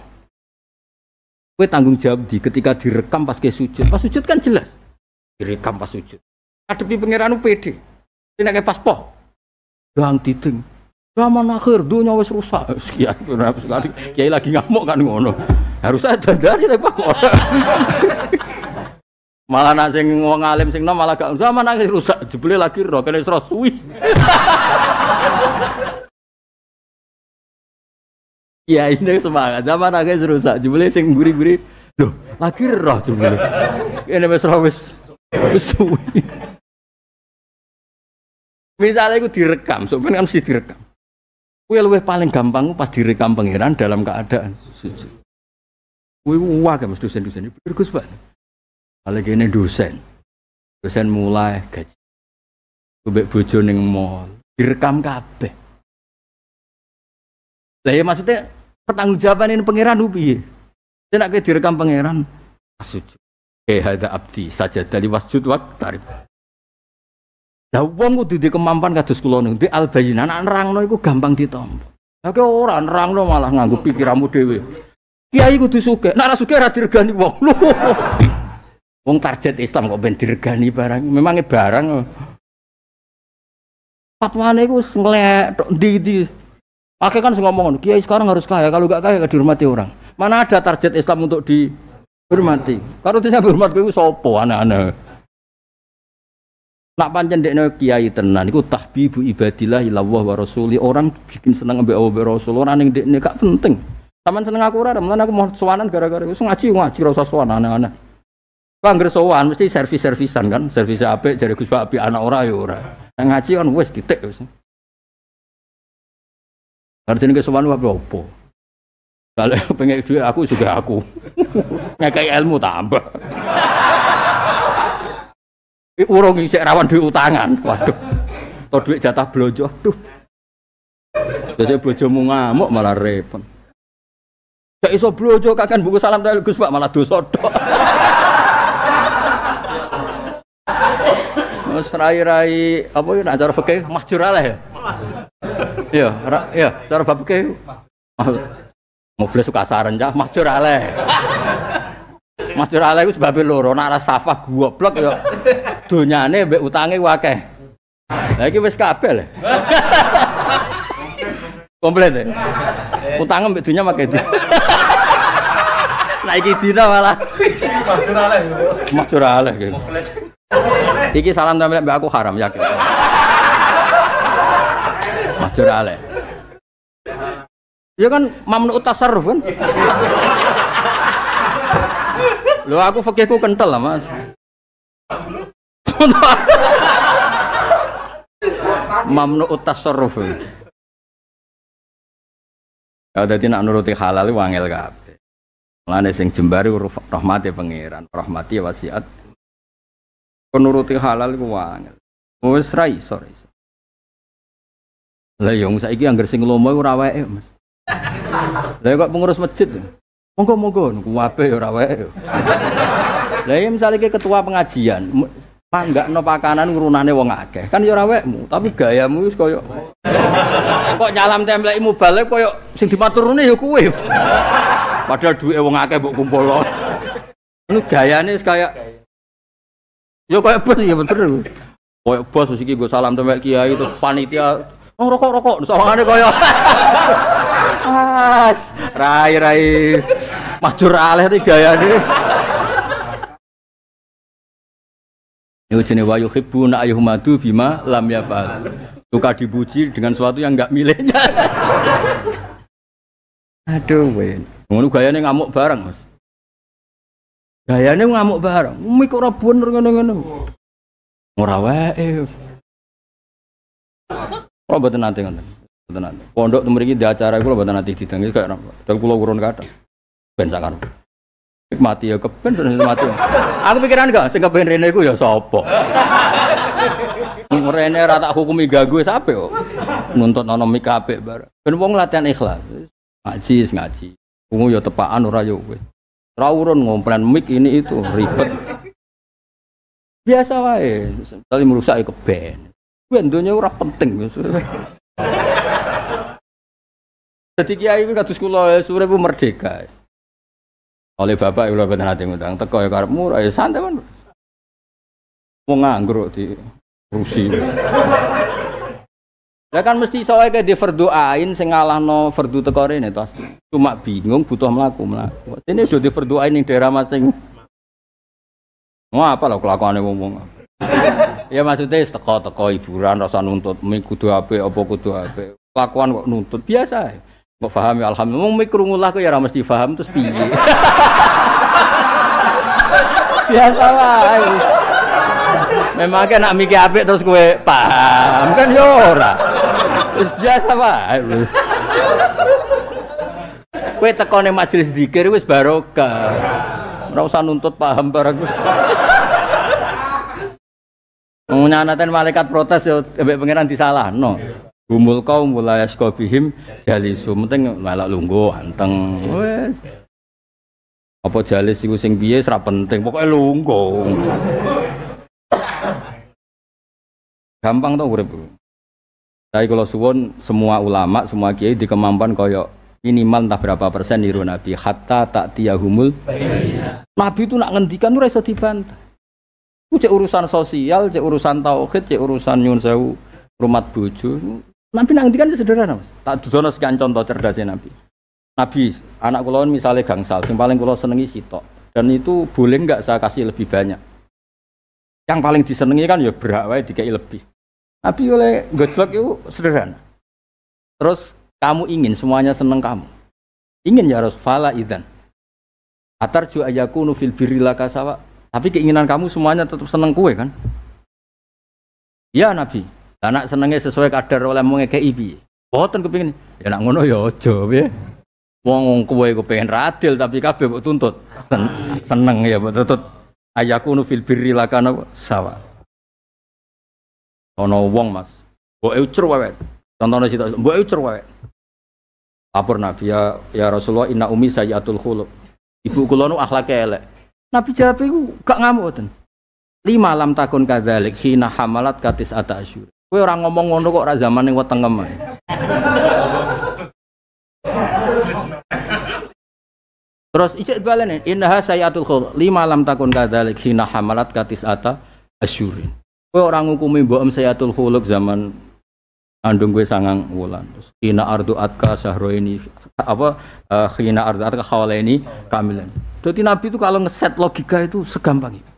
Kue tanggung jawab di ketika direkam pas ke sujud. Pas sujud kan jelas. Direkam pas sujud. Ada di pangeran pede. Tidak kayak pas poh. Dang diting. Zaman akhir dunia wis rusak. Sekian kenapa sekali kiai lagi ngamuk kan ngono. Harus saya dari tapi kok. malah nak sing alim sing nom malah gak zaman akhir rusak jebule lagi ro kene suwi. Ya ini semangat zaman akhir rusak jebule sing guri-guri loh lagi roh jebule. Ini wis ro wis suwi. Misalnya itu direkam, sebenarnya kan mesti direkam. Kue luwih paling gampang pas direkam pangeran dalam keadaan sujud. Kue wah kan mas dosen-dosen. ini bagus banget. Kalau ini dosen. Dosen mulai gaji. kue bojo ning mall, direkam kape. Lah ya maksudnya pertanggung jawaban ini pangeran ubi. Saya nak direkam pangeran sujud. Eh ada abdi saja dari wasjud waktu tarik. Lah wong kudu duwe kemampuan kados kula niku, di albayin, anak nerangno iku gampang ditampa. Lah kok ora nerangno malah nganggo pikiranmu dhewe. Kiai kudu sugih, nek ora sugih ora diregani wong. Wong target Islam kok ben diregani barang, memang barang. Oh. Fatwane iku nglek tok ndi-ndi. Pakai kan sing ngomong kiai sekarang harus kaya, kalau gak kaya gak dihormati orang. Mana ada target Islam untuk dihormati? Kalau tidak dihormati itu sopo anak-anak. Nak pancen dekne kiai tenan iku tahbibu ibadillah ilallah wa rasuli. Orang bikin seneng ambek Allah Rasul, orang yang dek gak penting. Taman seneng aku rada, mlan aku mau suanan gara-gara itu ngaji ngaji rasa suanan anak aneh-aneh. Kang sowan mesti servis-servisan kan, servis apa? Jadi Gus Pak anak ora ya ora. Yang ngaji kan wes titik wis. Artinya kesowan apa apa? Kalau pengen duit aku juga aku. kayak ilmu tambah. urung cek rawan utangan, Waduh. Atau duit jatah blojo. Aduh. Jadi mau ngamuk malah repot. Gak iso belojo kakan buku salam dari Gus Pak malah dosa tok. Mas rai-rai apa ya nak cara fikih mahjuralah ya. Iya, iya, cara bab fikih. Muflis kasaran cah mahjuralah. Ya? Mahjuralah ya, itu sebabnya loro nak ora safah blok ya donyane mbek utange akeh. Lah iki wis kabel. lho. Komplit. E? Utange mbek dunya makai di. Lah iki dina malah. Mahjur aleh. aleh iki. salam tempel mbek aku haram yakin. Mahjur aleh. Ya kan mamnu tasarruf kan. Lho aku fikihku kental lah Mas. mamnu utasarruf ya dadi nak nuruti halal wangel kabeh Mulane sing jembari rahmati pangeran, rahmati wasiat. Penuruti halal itu wangel. Wis rai sorry ra iso. Lah yo ya, saiki anggere sing lomo iku Mas. Lah kok pengurus masjid. Monggo monggo kuwabe yo ya rawe. Lah ya ke ketua pengajian, Panggak no pakanan ngurunane wong akeh. Kan ya rawekmu, tapi gayamu wis koyo kok nyalam templekmu balik koyo sing dimaturune ya kuwe. Padahal duwe wong akeh mbok kumpul. Lu gayane wis kayak Ya koyo bos ya bener. Koyo bos wis iki salam templek kiai terus panitia oh, rokok-rokok sawangane koyo. Ah, rai rai. Majur aleh iki gayane. Ini jenis wayu hibu na madu bima lam ya yafal. Suka dibuji dengan sesuatu yang nggak miliknya. Aduh, wen. Ngono gayane ngamuk bareng, Mas. Gayane ngamuk bareng. Mikok ora bener ngono-ngono. Ora wae. Oh, mboten nanti ngoten. Pondok temriki di acara kula mboten nanti didengi kaya napa. Dan kula urun kathah. Ben mati ya kepen mati. Aku pikiran enggak, sing kepen rene iku ya sapa. Rene ora tak hukumi gagu sampe kok. Nuntut ana mik apik bareng. Ben wong latihan ikhlas. Ngaji ngaji. Ungu ya tepaan ora rayu, ya wis. Ora urun ngomplen mik ini itu ribet. Biasa wae, sekali merusak ya keben. Ben donya ora penting. Jadi kiai itu kados kula sore merdeka. Oleh bapak ibu bapak nanti ngundang, teko ya karepmu murah ya santai kan mau nganggur di Rusi. Ya kan mesti soalnya kayak di verduain sengalah no verdu fardu teko rene asli. Cuma bingung butuh melaku melaku. Ini udah di verduain ain daerah masing. mau apa lo kelakuan yang ngomong ya maksudnya teko-teko hiburan rasa nuntut mikudu ape apik apa kudu ape Kelakuan kok nuntut biasa. Ya. Mbok paham ya alhamdulillah. Wong mikir ngulah kok ya ora mesti paham terus piye. Biasa wae. Memang kan nak mikir apik terus kowe paham kan yo ya ora. Wis biasa wae. Kowe tekone majelis zikir wis barokah. Ora usah nuntut paham barang Gus. Mengenai malaikat protes ya mbek pangeran no humul kaum wilayah kobihim jalisu penting malah lunggu, anteng wes apa jalis iku sing piye serap penting pokoknya lunggu, gampang tau urip tapi kalau suwon semua ulama semua kiai di kemampuan koyo minimal entah berapa persen niru nabi hatta tak humul, nabi itu nak ngendikan tuh rasa dibantah cek urusan sosial cek urusan tauhid cek urusan nyun sewu rumah bojo Nabi nang kan sederhana mas. Tak dudono sekian contoh cerdasnya Nabi. Nabi, anak kulon misalnya gangsal, yang paling kulon senengi sitok. Dan itu boleh nggak saya kasih lebih banyak? Yang paling disenengi kan ya berak wae dikai lebih. Nabi oleh gojlok itu sederhana. Terus kamu ingin semuanya seneng kamu. Ingin ya harus fala idan. Atar ju ayaku nufil birila kasawa. Tapi keinginan kamu semuanya tetap seneng kue kan? Ya Nabi, Anak senengnya sesuai kadar oleh mau ngekei piye. Boten kepingin Ya nak ngono ya aja piye. Wong kue gue pengen radil tapi kabeh buat tuntut. Sen seneng ya buat tuntut. nu fil birri lakana sawa. ono wong Mas. Mbok ucer wae. Contohnya situ, mbok ucer wae. Lapor Nabi ya, ya Rasulullah inna umi sayyatul khuluq. Ibu kula nu akhlak elek. Nabi jawab iku gak ngamuk ten. Lima lam takun kadzalik hina hamalat katis ata asyur. Kowe ora ngomong ngono kok ora zaman ning weteng kemen. Terus ijek balene innaha sayatul khul lima lam takun kadzalik hina hamalat katis ata asyurin. Kowe ora ngukumi mbokem sayatul khuluk zaman andung gue sangang wulan terus hina ardu atka sahro ini apa uh, hina ardu atka khawala ini kamilan jadi nabi itu kalau ngeset logika itu segampang itu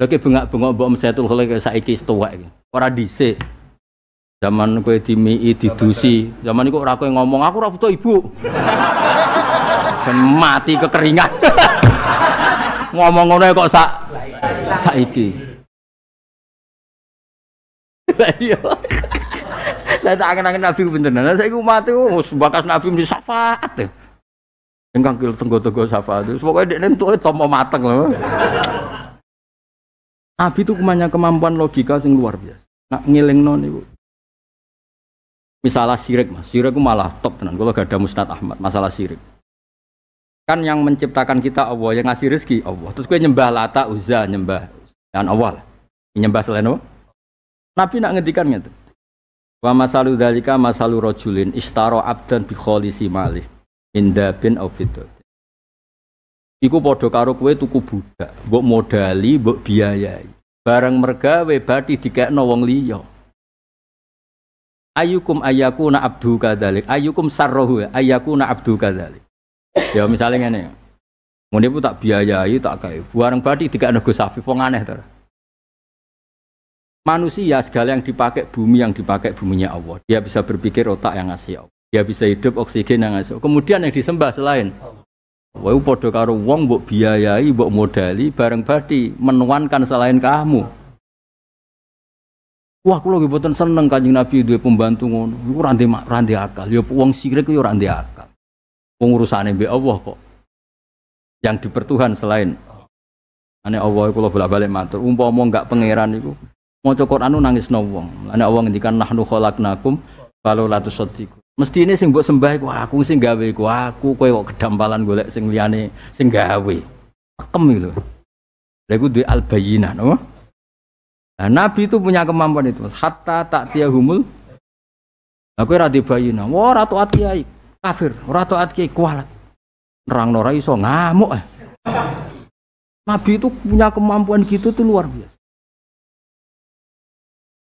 lagi bengak-bengok mbok mesetul kholek saiki tuwek iki. Ora dhisik. Zaman kowe dimii didusi, zaman iku ora kowe ngomong aku ora butuh ibu. Dan mati kekeringan. ngomong ngono kok sak saiki. Lah iya. Lah tak angen-angen Nabi bener nah saiki umat iku oh, bakas Nabi mesti syafaat. Engkang ya. kil tenggo-tenggo syafaat. Pokoke dekne entuke tampa mateng lho. Nabi itu punya kemampuan logika sing luar biasa. Nak ngiling non ibu. Misalnya sirik mas, sirik malah top tenan. Kalau gak ada Musnad Ahmad, masalah sirik. Kan yang menciptakan kita Allah, yang ngasih rezeki Allah. Terus gue nyembah Lata, Uzza, nyembah dan Allah. Nyembah selain Allah. Nabi nak ngedikan gitu. Wa masalu dalika masalu rojulin istaro abdan bi kholisi malih inda bin aufidul. Iku podo karo kue tuku budak, buk modali, buk biayai. Barang mergawe bati dikek wong liya. Ayukum na abdu kadalik. Ayukum sarrohu ayaku na abdu kadalik. Ya misalnya ini. moni pun tak biayai, tak kae. Barang bati dikekno Gus Afif wong aneh ter. Manusia segala yang dipakai bumi yang dipakai buminya Allah. Dia bisa berpikir otak yang ngasih Allah. Dia bisa hidup oksigen yang ngasih. Allah. Kemudian yang disembah selain Allah Wau podo karo wong mbok biayai, mbok modali bareng badi menuankan selain kamu. Wah, kula nggih boten seneng Kanjeng Nabi duwe pembantu ngono. Iku rande rande akal. Ya wong sirik ya ndek akal. Wong urusane mbek Allah kok. Yang dipertuhan selain Ane Allah kula bolak-balik matur, umpama enggak pangeran iku maca Quran anu nangis no wong. Ane Allah ngendikan nahnu khalaqnakum falau la tusaddiqu. Mesti ini sing buat sembah iku aku sing gawe iku aku kowe kok kedampalan golek sing liyane sing gawe. Pakem gitu. Lha iku duwe albayyinah Nah, Nabi itu punya kemampuan itu. Hatta tak tiahumul. Aku nah, ora dibayina. Wah, ora kiai. Kafir, ora taat kiai kualat. Nerang ora iso ngamuk. Nabi itu punya kemampuan gitu tuh luar biasa.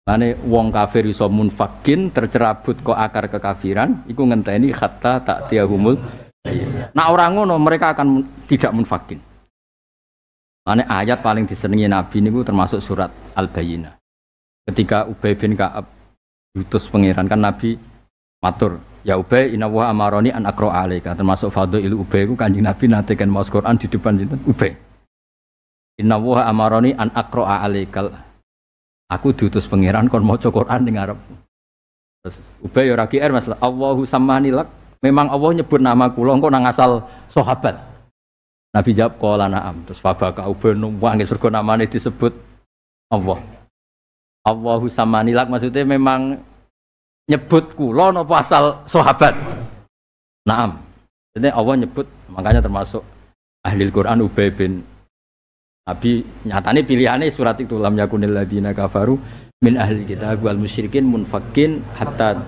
Ane wong kafir iso munfakin tercerabut kok akar kekafiran, iku ngenteni kata tak tiahumul. Nah orang ngono mereka akan tidak munfakin. Ane ayat paling disenangi Nabi ini termasuk surat Al-Bayyinah. Ketika Ubay bin Ka'ab diutus pangeran kan Nabi matur, "Ya Ubay, inna wa amaroni an akro alaika." Termasuk ilu Ubay ku Kanjeng Nabi nanti kan maos Quran di depan jinten Ubay. Inna wa amaroni an akro alaikal Aku diutus pangeran kon maca Quran ning ngarep. Terus Ubay ya ora masalah Allahu samani lak. Memang Allah nyebut nama kula engko nang asal sahabat. Nabi jawab qala na'am. Terus fabaka Ubay angin surga namane disebut Allah. Allahu samani lak maksudnya memang nyebut kula napa asal sahabat. Naam. Jadi Allah nyebut makanya termasuk ahli Quran Ubay bin Nabi nyatane pilihannya surat itu lam yakunil ladina kafaru min ahli kita wal musyrikin munfakin hatta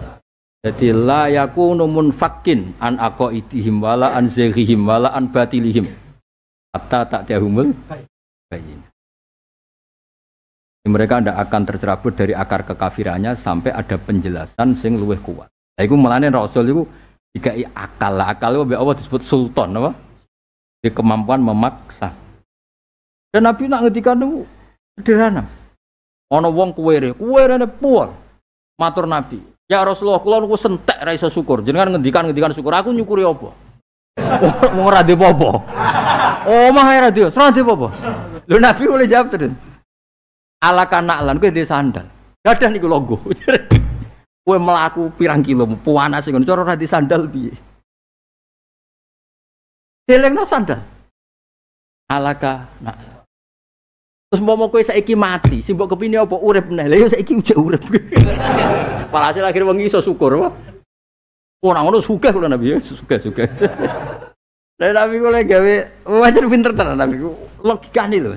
jadi la yakunu munfakin an aqaidihim wala an zaghihim wala an batilihim hatta tak tiahumul bayin. Mereka tidak akan tercerabut dari akar kekafirannya sampai ada penjelasan sing luwih kuat. Nah, itu melane Rasul itu jika akal akal itu Allah disebut sultan apa? Di kemampuan memaksa. Dan Nabi nak ngetikan itu sederhana. Ono wong kuwere, kuwere ne puol. Matur Nabi. Ya Rasulullah, kalau aku sentek ra syukur. Jangan ngedikan ngedikan syukur, aku nyukuri apa? mau radio de apa Oh mahai radio, radio de apa Lo Nabi boleh jawab terus. Ala kanaklan kue desa sandal. Gadah niku logo. Kue melaku pirang kilo puana sih. ngono coro radio sandal bi. Telengno sandal. Alaka naklan. Terus mau mau kue saiki mati, sih buat kepini apa urep nih? Lah yo iya, saiki ujek Parah hasil akhirnya wangi, iso syukur apa? orang-orang oh, suka kalau Nabi, suka suka. Lah Nabi lagi gawe wajar pinter tenan Nabi logika logikane lho.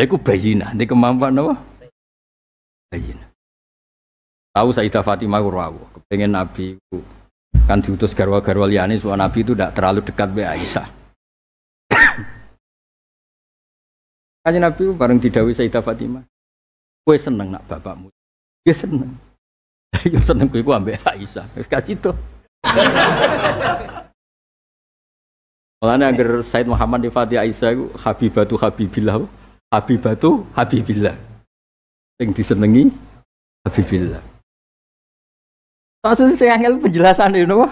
Lha iku bayina, nanti kemampuan apa? Bayina. Tahu Sayyidah Fatimah ku kepengen Nabi kan diutus garwa-garwa liani, soal Nabi itu tidak terlalu dekat be Aisyah. Kanya Nabi bareng didawi Sayyidah Fatimah. Kue seneng nak bapakmu. Dia ya seneng. Yo ya seneng kue ambil Aisyah. Terus kasih to. Mulanya agar Said Muhammad di Fatih Aisyah ku habibatu habibillah. Habibatu habibillah. Yang disenengi habibillah. Maksudnya saya angel penjelasan ini, apa?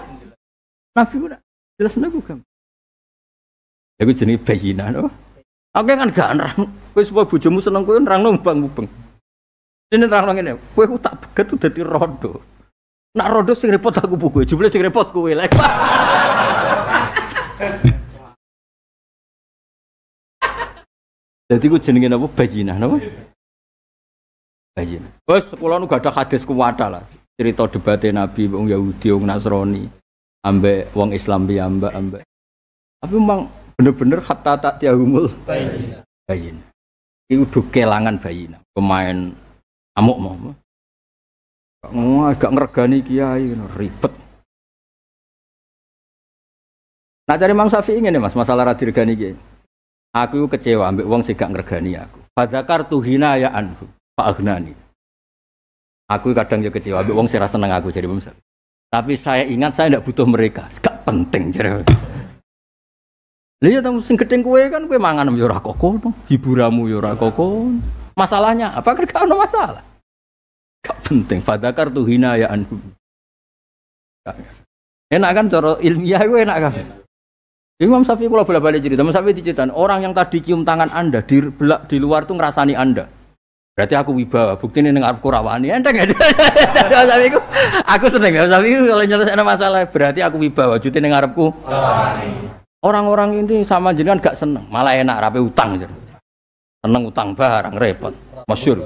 Nabi ku jelas nabi kan. Ya jenis bayinan, loh. Aku kan gak nerang. Wis wae bojomu seneng kowe nerang nombang mubeng. Ini nerang nang ngene. Kowe ku tak beget tuh dadi rondo. Nak rondo sing repot aku buku kowe, jebule sing repot kowe lek. Jadi ku jenenge napa bajinah napa? Bajinah. Wes kula nu gadah hadis kuwata lah. Cerita debate Nabi wong Yahudi wong Nasrani ambek wong Islam piyambak ambek. Tapi memang bener-bener hatta tak tiahumul bayin itu udah kelangan bayin pemain amuk mau mau agak ngergani kiai ribet nah cari Safi ingin nih mas masalah radirgani kiai aku kecewa ambek wong sih gak ngergani aku fadzakar hina ya anhu pak agnani aku kadang juga kecewa ambek wong rasa seneng aku jadi Imam tapi saya ingat saya tidak butuh mereka gak penting jadi Lha ya sing gedeng kowe kan kowe mangan yo ya ora kok kono, hiburamu yo ya ora kok kono. Masalahnya apa kan ono masalah. Gak penting fadakar tuh hina ya anhu. Enak kan cara ilmiah itu enak kan? Imam Syafi'i kalau bolak balik cerita, Imam Syafi'i diceritain orang yang tadi cium tangan anda di, belak, di luar tuh ngerasani anda. Berarti aku wibawa, bukti ini dengar kurawani, enteng ya. Imam Syafi'i aku, aku seneng Imam Syafi'i kalau nyelesain masalah, berarti aku wibawa, jadi dengarku. aku Orang-orang ini sama jenengan gak seneng, malah enak rapi utang jadi. Gitu. Seneng utang barang repot, masyur.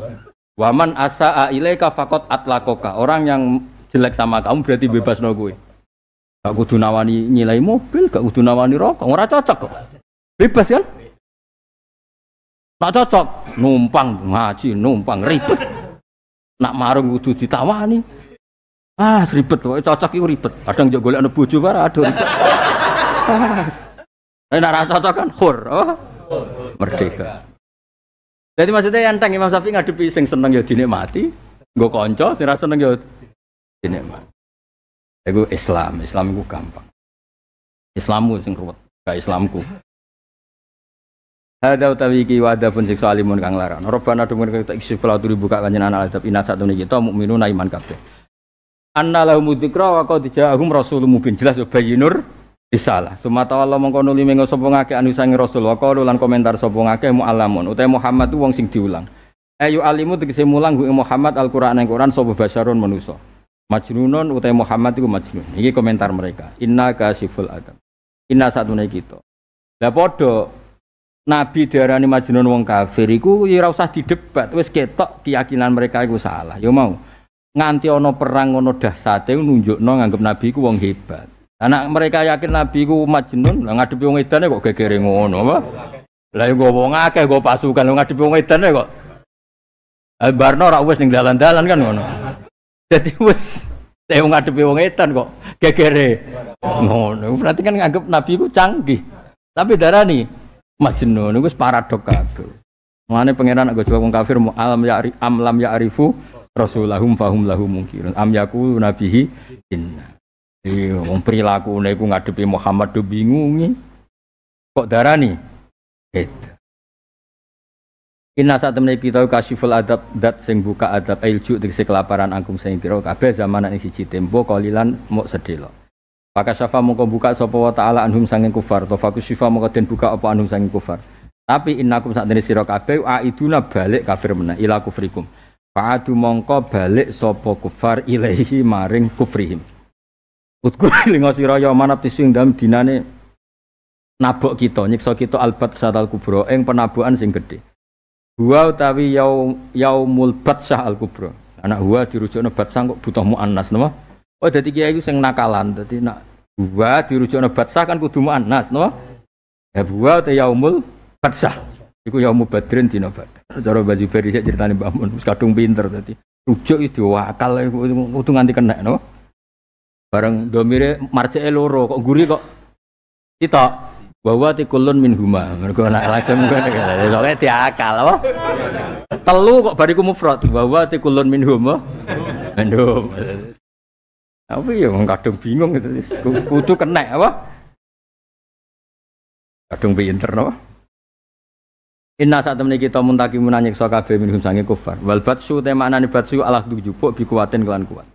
Waman asa ilaika fakot atlakoka. Orang yang jelek sama kamu berarti bebas no gue. Gak kudu nawani nilai mobil, gak kudu nawani rokok, ora cocok kok. Bebas kan? Tak cocok, numpang ngaji, numpang ribet. Nak marung kudu ditawani. Ah, ribet cocok itu ribet. Kadang juga golek bojo bara, aduh ribet. Nah, nah cocok kan khur, oh? merdeka. Jadi maksudnya yang tang Imam Syafi'i ngadepi sing seneng ya dinikmati, nggo kanca sing rasa seneng ya dinikmati. Iku Islam, Islam iku gampang. Islammu sing ruwet, ga Islamku. Hada utawi iki wada pun siksa kang laran. Robana dumun kita iksi kula turi buka kanjen anak azab ina satune kita mukminuna iman kabeh. Anna lahumudzikra wa qad ja'ahum rasulun mubin. Jelas ya bayinur Risalah. Sumata Allah mengkono lima sapa ngakeh anu sangi Rasul wa qalu lan komentar sapa mu alamun. utai Muhammad ku wong sing diulang. Ayu alimu tegese mulang gue Muhammad Al-Qur'an ing Quran sapa basyarun manusa. Majnunun utai Muhammad iku majnun. ini komentar mereka. Inna kasiful adam. Inna satune kita. Lah padha Nabi diarani majnun wong kafir iku ya usah didebat, wis ketok keyakinan mereka iku salah. Ya mau. Nganti ono perang ana dahsate nunjukno nganggep nabi iku wong hebat. Anak mereka yakin Nabi ku majnun, ngadepi wong edan e kok gegere ngono, apa? Lah yo wong akeh go pasukan ngadepi wong edan e kok. Eh Barno ora wis ning dalan-dalan kan ngono. Jadi wis teh ngadepi wong edan kok gegere ngono. Berarti kan nganggep Nabi ku canggih. Tapi darah nih majnun iku paradok kabeh. Mulane pangeran nek jawab wong kafir alam ya am lam ya arifu rasulahum fahum lahum mungkirun am yakulu nabihi inna Iya, wong perilaku niku ngadepi Muhammad do bingung Kok darani? Itu. Inna saat temen kita kasiful adab dat sing buka adab ilju dari kelaparan angkum sing kira kabeh zamanan ini siji tempo kalilan sedih sedelo. Maka syafa mongko buka sopo wa ta'ala anhum sanging kufar, tofaku syifa mongko den buka apa anhum sanging kufar. Tapi innakum saat temen sira kabeh aiduna balik kafir mena ila kufrikum. Fa'adu mongko balik sopo kufar ilaihi maring kufrihim. Utku lingo sira ya manap tisu ing dalem dinane nabok kita nyiksa kita albat satal kubro ing penabukan sing gedhe. Huwa utawi yaum yaumul batsah al kubro. Anak gua dirujukno batsah kok butuh muannas napa? Oh dadi kiai iku sing nakalan. Dadi nak huwa dirujukno batsah kan kudu muannas napa? Ya gua ta yaumul batsah. Iku yaumul badrin dina badar. Cara Mbak Zubair dhisik critane Mbak Mun wis kadung pinter dadi rujuk itu akal kudu nganti kena napa? Bareng domire marjeke loro kok guri kok kita bahwa tikulun min huma mereka anak langsung ngene soalnya diakal apa telu kok bariku mufrad bahwa tikulun min huma min huma tapi ya kadung bingung gitu kudu kena apa Kadung pinter apa Inna saat temen kita muntaki munanyik so kafe minum sange kufar. Wal batsu tema nani batsu alah dujupuk bi kuatin kelan kuat.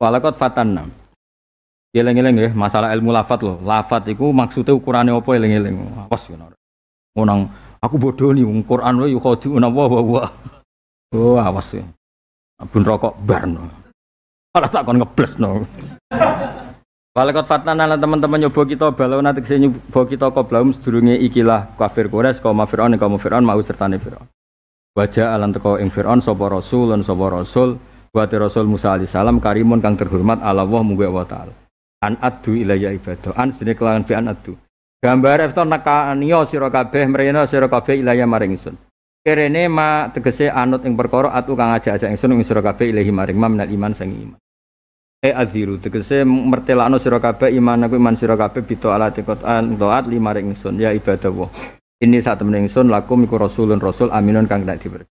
Walakot fatanam. Eling-eling ya, masalah ilmu lafat loh. Lafat itu maksudnya ukurannya apa eling-eling. Awas ya. Nang aku bodoh nih ukuran Quran wae yukhadi'una wa wa wa. Oh, awas ya. abun rokok no. Ora tak kon ngeblesno. Walakot fatna nana teman-teman nyoba kita balau nanti kesini nyoba kita belum sedurunge ikilah kafir kores kaum fir'aun kau mafiron mau serta fir'aun. Wajah alam teko ing fir'aun sapa rasul dan sobo rasul buat rasul Musa alisalam karimun kang terhormat Allah wa munggu wa an adu ilayya ibadah an sini kelangan bi an adu gambar efton nekaniyo sira kabeh mrene sira kabeh ilayya maring ingsun kerene ma tegese anut ing perkara atu kang ajak-ajak ingsun ing sira kabeh ilahi maring mam iman sang iman e aziru tegese mertelakno sira kabeh iman aku iman sira kabeh bito ala tekotan doat lima ring ingsun ya ibadah ini saat temen ingsun lakum iku rasulun rasul aminun kang dak dipercaya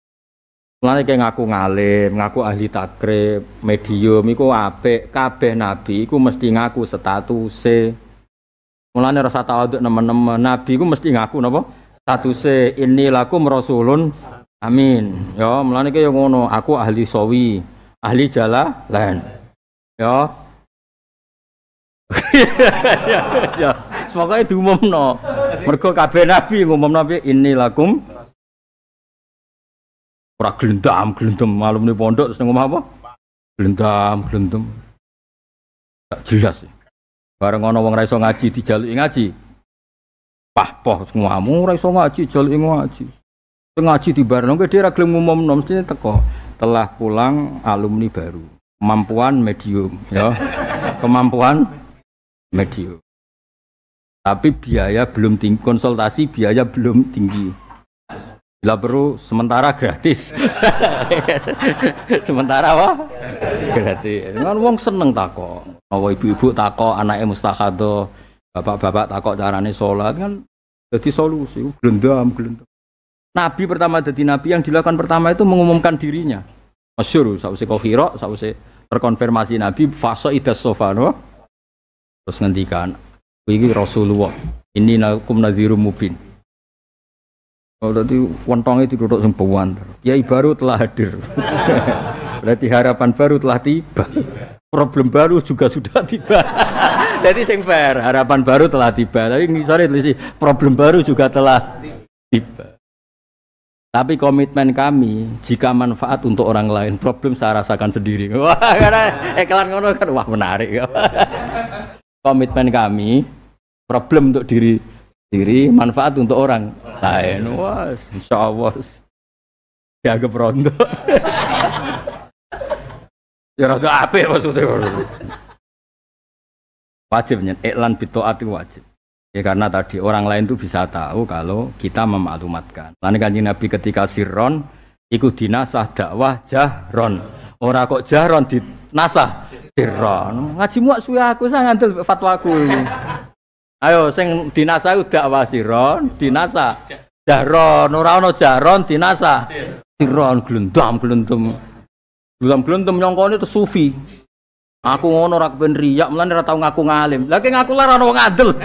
Mulane kayak ngaku ngalim, ngaku ahli takrib, medium iku apik, kabeh nabi iku mesti ngaku statuse. Mulane rasa tawaduk nemen-nemen, nabi iku mesti ngaku napa? e ini laku rasulun amin. Ya, mulane kayak ngono, aku ahli sawi, ahli Yo. Ya. ya. ya, ya. Semoga diumumno. Mergo kabeh nabi umum nabi ini lakum Ora gelendam, glendem alumni pondok terus ngomong apa? Gelendam, gelendam tidak jelas. sih. Bareng ana wong ra ngaji ngaji dijaluki ngaji. Pah poh semua ra iso ngaji jaluki ngaji. di ngaji dibarengke dhewe ra gelem nom. mesti teko. Telah pulang alumni baru. Kemampuan medium ya. Kemampuan medium. Tapi biaya belum tinggi, konsultasi biaya belum tinggi. Bila perlu sementara gratis. sementara apa? Gratis. Kan wong seneng takok. Apa ibu-ibu takok, anaknya mustahado, bapak-bapak takok carane sholat kan jadi solusi. Uh, gelendam, gelendam. Nabi pertama jadi nabi yang dilakukan pertama itu mengumumkan dirinya. Masyur, sausi kohiro, sausi terkonfirmasi nabi, fasa idas sofano. Terus ngendikan, ini Rasulullah, ini nakum nadhiru mubin Oh, berarti wentongnya duduk sembuhan Kiai baru telah hadir. Berarti harapan baru telah tiba. Problem baru juga sudah tiba. Jadi sing fair, harapan baru telah tiba. Tapi misalnya tulis problem baru juga telah tiba. Tapi komitmen kami jika manfaat untuk orang lain, problem saya rasakan sendiri. Wah, karena iklan ngono kan wah menarik. komitmen kami problem untuk diri sendiri, manfaat untuk orang lain was insya Allah ya keberondo ya rada apa maksudnya wajibnya iklan bitoat itu wajib ya karena tadi orang lain tuh bisa tahu kalau kita memaklumatkan lani kanji nabi ketika sirron ikut dinasah dakwah jahron orang kok jahron dinasah sirron ngaji muak suya aku saya ngantil fatwaku ini Ayo sing dinasa udah dakwah siron, dinasa. Jahron, ora ana jahron dinasa. Siron glendam glendum. Glendam glendum nyongkone itu sufi. Aku ngono ora kepen riyak, mlane ora tau ngaku ngalim. Lah ki ngaku lara ana wong adil.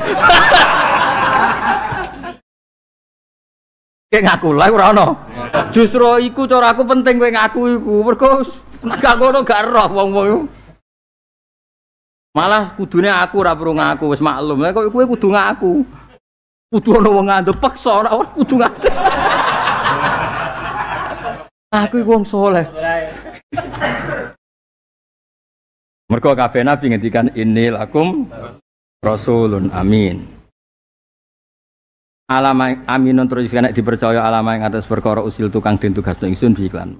Kayak ngaku lah ora ana. Justru iku cara aku penting kowe ngaku iku. berkos nek gak ngono gak roh wong-wong. Malah kudune aku ora perlu ngaku wis maklum. mereka kok kowe kudu ngaku. Kudu ana wong ngandep paksa ora ora kudu ngaku. aku iku wong saleh. Mergo kabeh nabi ngendikan innil akum rasulun amin. Alama aminun terus kena dipercaya alama yang atas perkara usil tukang den tugas ingsun diiklan.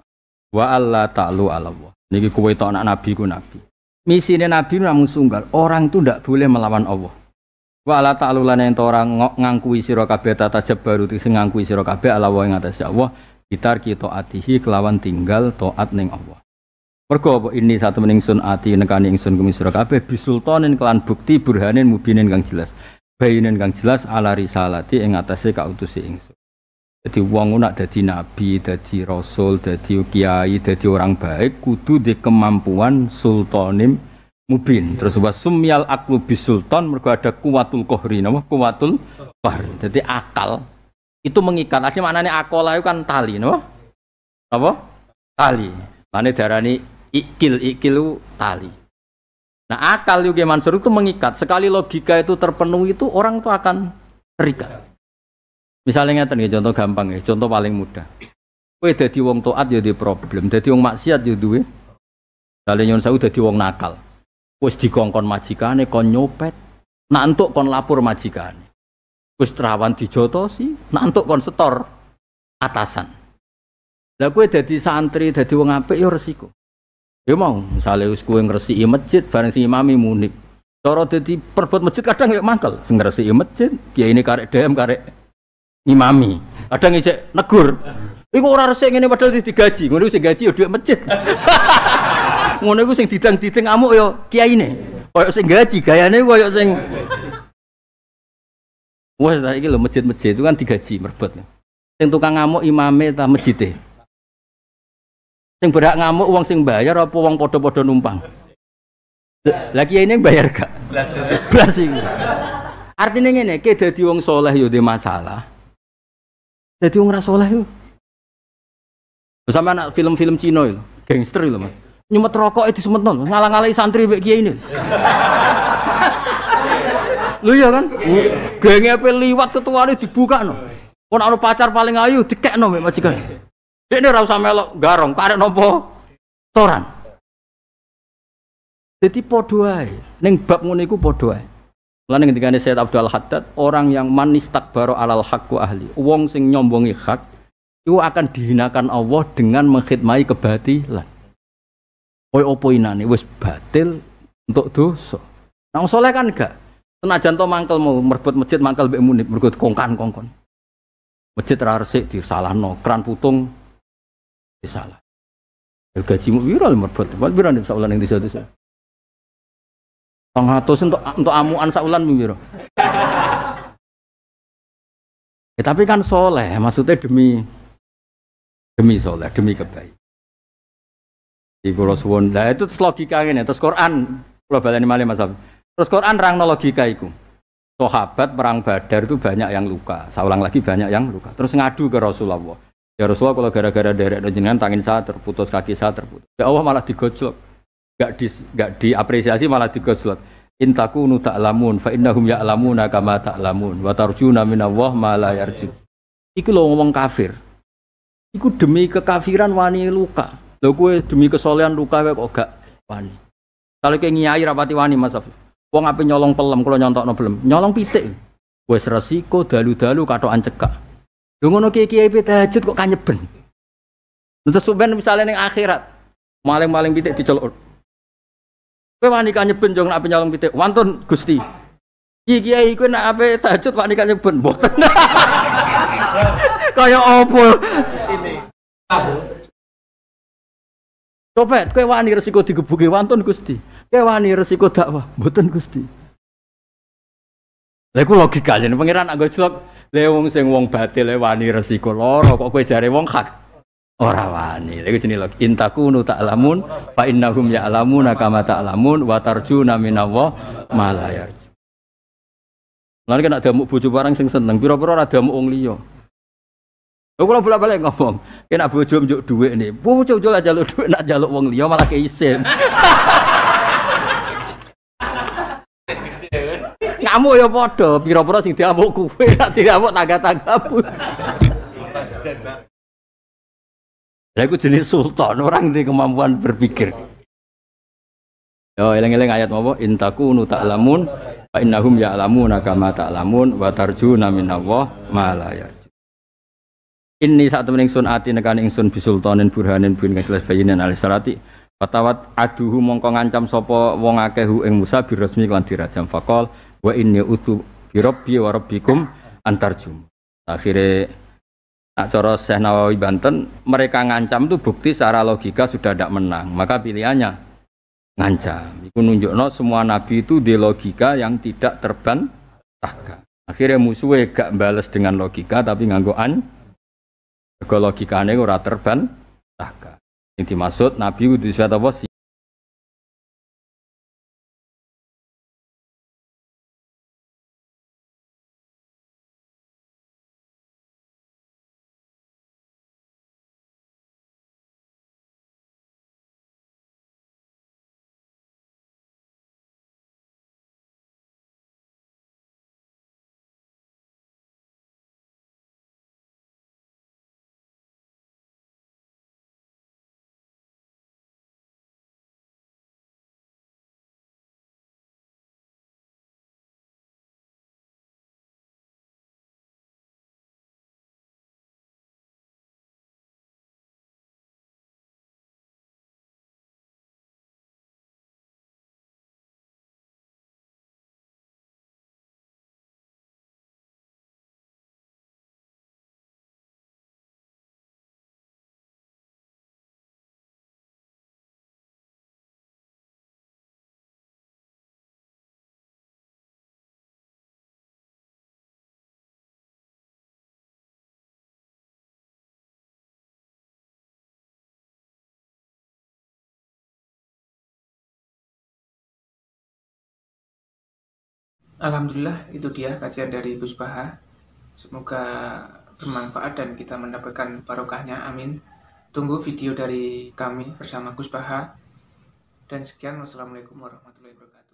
Wa alla ta'lu ala Allah. Niki kowe anak nabi ku nabi misinya Nabi namun sunggal. Orang itu tidak boleh melawan Allah. Wala ta'lulan yang orang ngangkui sira kabeh tata jabaru sing ngangkui sira kabeh ala wa ing atas Allah bitar kita atihi kelawan tinggal taat ning Allah. Mergo apa ini satu meningsun ati nekani ingsun kumi sira kabeh bisultanin kelan bukti burhanin mubinin kang jelas. Bayinin kang jelas ala risalati ing atase kautusi ingsun. Jadi wong nak jadi nabi, jadi rasul, jadi kiai, jadi orang baik kudu di kemampuan sultanim mubin. Terus sumyal aklu bisultan mergo ada kuwatul kohri, nama kuwatul bar. Jadi akal itu mengikat. Asli nih akal itu kan tali, nama apa? Tali. Mana darani ikil ikil tali. Nah akal juga Mansur itu mengikat. Sekali logika itu terpenuhi itu orang itu akan terikat. Misalnya ngeten contoh gampang ya, contoh paling mudah. Kowe dadi wong taat ya di problem, dadi wong maksiat ya duwe. Dale nyon sewu dadi wong nakal. Wis dikongkon majikane kon nyopet, nak entuk kon lapor majikan, Wis terawan dijotosi, nak entuk kon setor atasan. Lah kowe dadi santri, dadi wong apik ya resiko. Ya mau, misalnya wis kowe ngresiki masjid bareng si imami munib. Cara dadi perbuat masjid kadang ya mangkel, sing ngresiki masjid, kiai ini karek dem karek imami. Ada ngejek negur. Iku ora resik ngene padahal digaji. Ngono sing gaji ya dhuwit masjid. Ngono iku sing didang-didang amuk ya kiyaine. Kayak sing gaji gayane kayak sing Wes ta iki lho masjid-masjid itu kan digaji merbet. Sing tukang ngamuk imame ta masjide. Sing berhak ngamuk wong sing bayar apa wong padha-padha numpang? Lah kiai ini bayar gak? Blas. Blas iki. Iya. Artine ngene, ki dadi wong saleh yo ya masalah. Jadi wong oleh itu. Sama anak film-film Cina itu, gangster itu mas. Nyumet rokok itu semut non, ngalah ngalai santri bek kiai ini. Lu ya kan? Gengnya apa liwat ketua ini dibuka no. Pun ada pacar paling ayu dikek no majikan. Dia ini rasa melok garong, karek nopo toran. Jadi podoai, neng bab ngono iku podoai. Lan ketika ini Sayyid Abdul Haddad, orang yang manis takbaro alal hakku ahli, wong sing nyombongi hak, itu akan dihinakan Allah dengan mengkhidmati kebatilan. Koi opo inane wis batil untuk dosa. Nang soleh kan enggak. Senajan to mangkel mau merebut masjid mangkel mbek munib mergo kongkan-kongkon. Masjid ra resik disalahno, kran putung disalah. Gajimu piro merebut? Piro bisa ulang ning desa-desa. Tong atus untuk untuk amuan saulan mimiro. ya, tapi kan soleh, maksudnya demi demi soleh, demi kebaikan. Di lo suwon. Nah itu logika ini. Terus Quran, kalau baleni malih Mas Terus Quran rang logika itu. Sahabat perang Badar itu banyak yang luka. Saya ulang lagi banyak yang luka. Terus ngadu ke Rasulullah. Ya Rasulullah kalau gara-gara derek jenengan tangin saya terputus, kaki saya terputus. Ya Allah malah digojlok gak di gak diapresiasi malah digoslot intaku nu lamun fa innahum ya'lamuna kama ta'lamun wa tarjuna minallah ma la yarju iku lo ngomong kafir iku demi kekafiran wani luka lho kue demi kesolehan luka kowe kok gak wani kalau kayak nyai rapati wani mas Afif wong ape nyolong pelam kalau nyontok no pelem nyolong pitik wes resiko dalu-dalu katokan cekak lho ngono kiai-kiai tahajud kok kanyeben subhan misalnya yang akhirat, maling-maling pitik dicolok Kowe wanika nyeben jong nak penyolong pitik. Wantun Gusti. Iki kiai kowe nak ape tahajud wanika nyeben mboten. Kaya opo? Copet, kowe wani resiko digebuki wantun Gusti. Kowe wani resiko dakwah mboten Gusti. Lha logika jeneng pangeran anggo jlok. Lha wong sing wong batil wani resiko lara kok kowe jare wong hak. Ora wani. Iku jenenge lho intakunu ta'lamun fa innahum ya'lamuna kama ta'lamun wa tarjuna minallah ma la yarju. Lan kena damuk bojo barang sing seneng, pira-pira ora damuk wong liya. Lha kula bolak-balik ngomong, kena bojo njuk dhuwit ne. Bojo lah jaluk duit, nak jaluk wong liya malah keisin. Ngamu ya padha, pira-pira sing diamuk kuwe, nak diamuk tangga pun. Lah iku jenis sultan, orang di kemampuan berpikir. Yo ya, eling-eling ayat apa? Intaku nu ta'lamun wa innahum ya'lamuna kama ta'lamun wa tarjuna minallah ma la Ini saat temen ingsun ati nekan ingsun bisultanin burhanin bin kang jelas bayinan alisarati Fatawat aduhu mongko ngancam sopo wong akeh ing Musa birasmi kelan dirajam faqal wa inni utu bi rabbi antarjum. akhirnya Nah, cara Syekh Nawawi Banten, mereka ngancam itu bukti secara logika sudah tidak menang. Maka pilihannya ngancam. Itu nunjukno semua nabi itu di logika yang tidak terbantahkan. Akhirnya musuhnya gak bales dengan logika tapi nganggo an. Logikanya ora terbantahkan. Ini dimaksud nabi itu disuat apa Alhamdulillah itu dia kajian dari Gus Baha. Semoga bermanfaat dan kita mendapatkan barokahnya. Amin. Tunggu video dari kami bersama Gus Baha. Dan sekian, wassalamualaikum warahmatullahi wabarakatuh.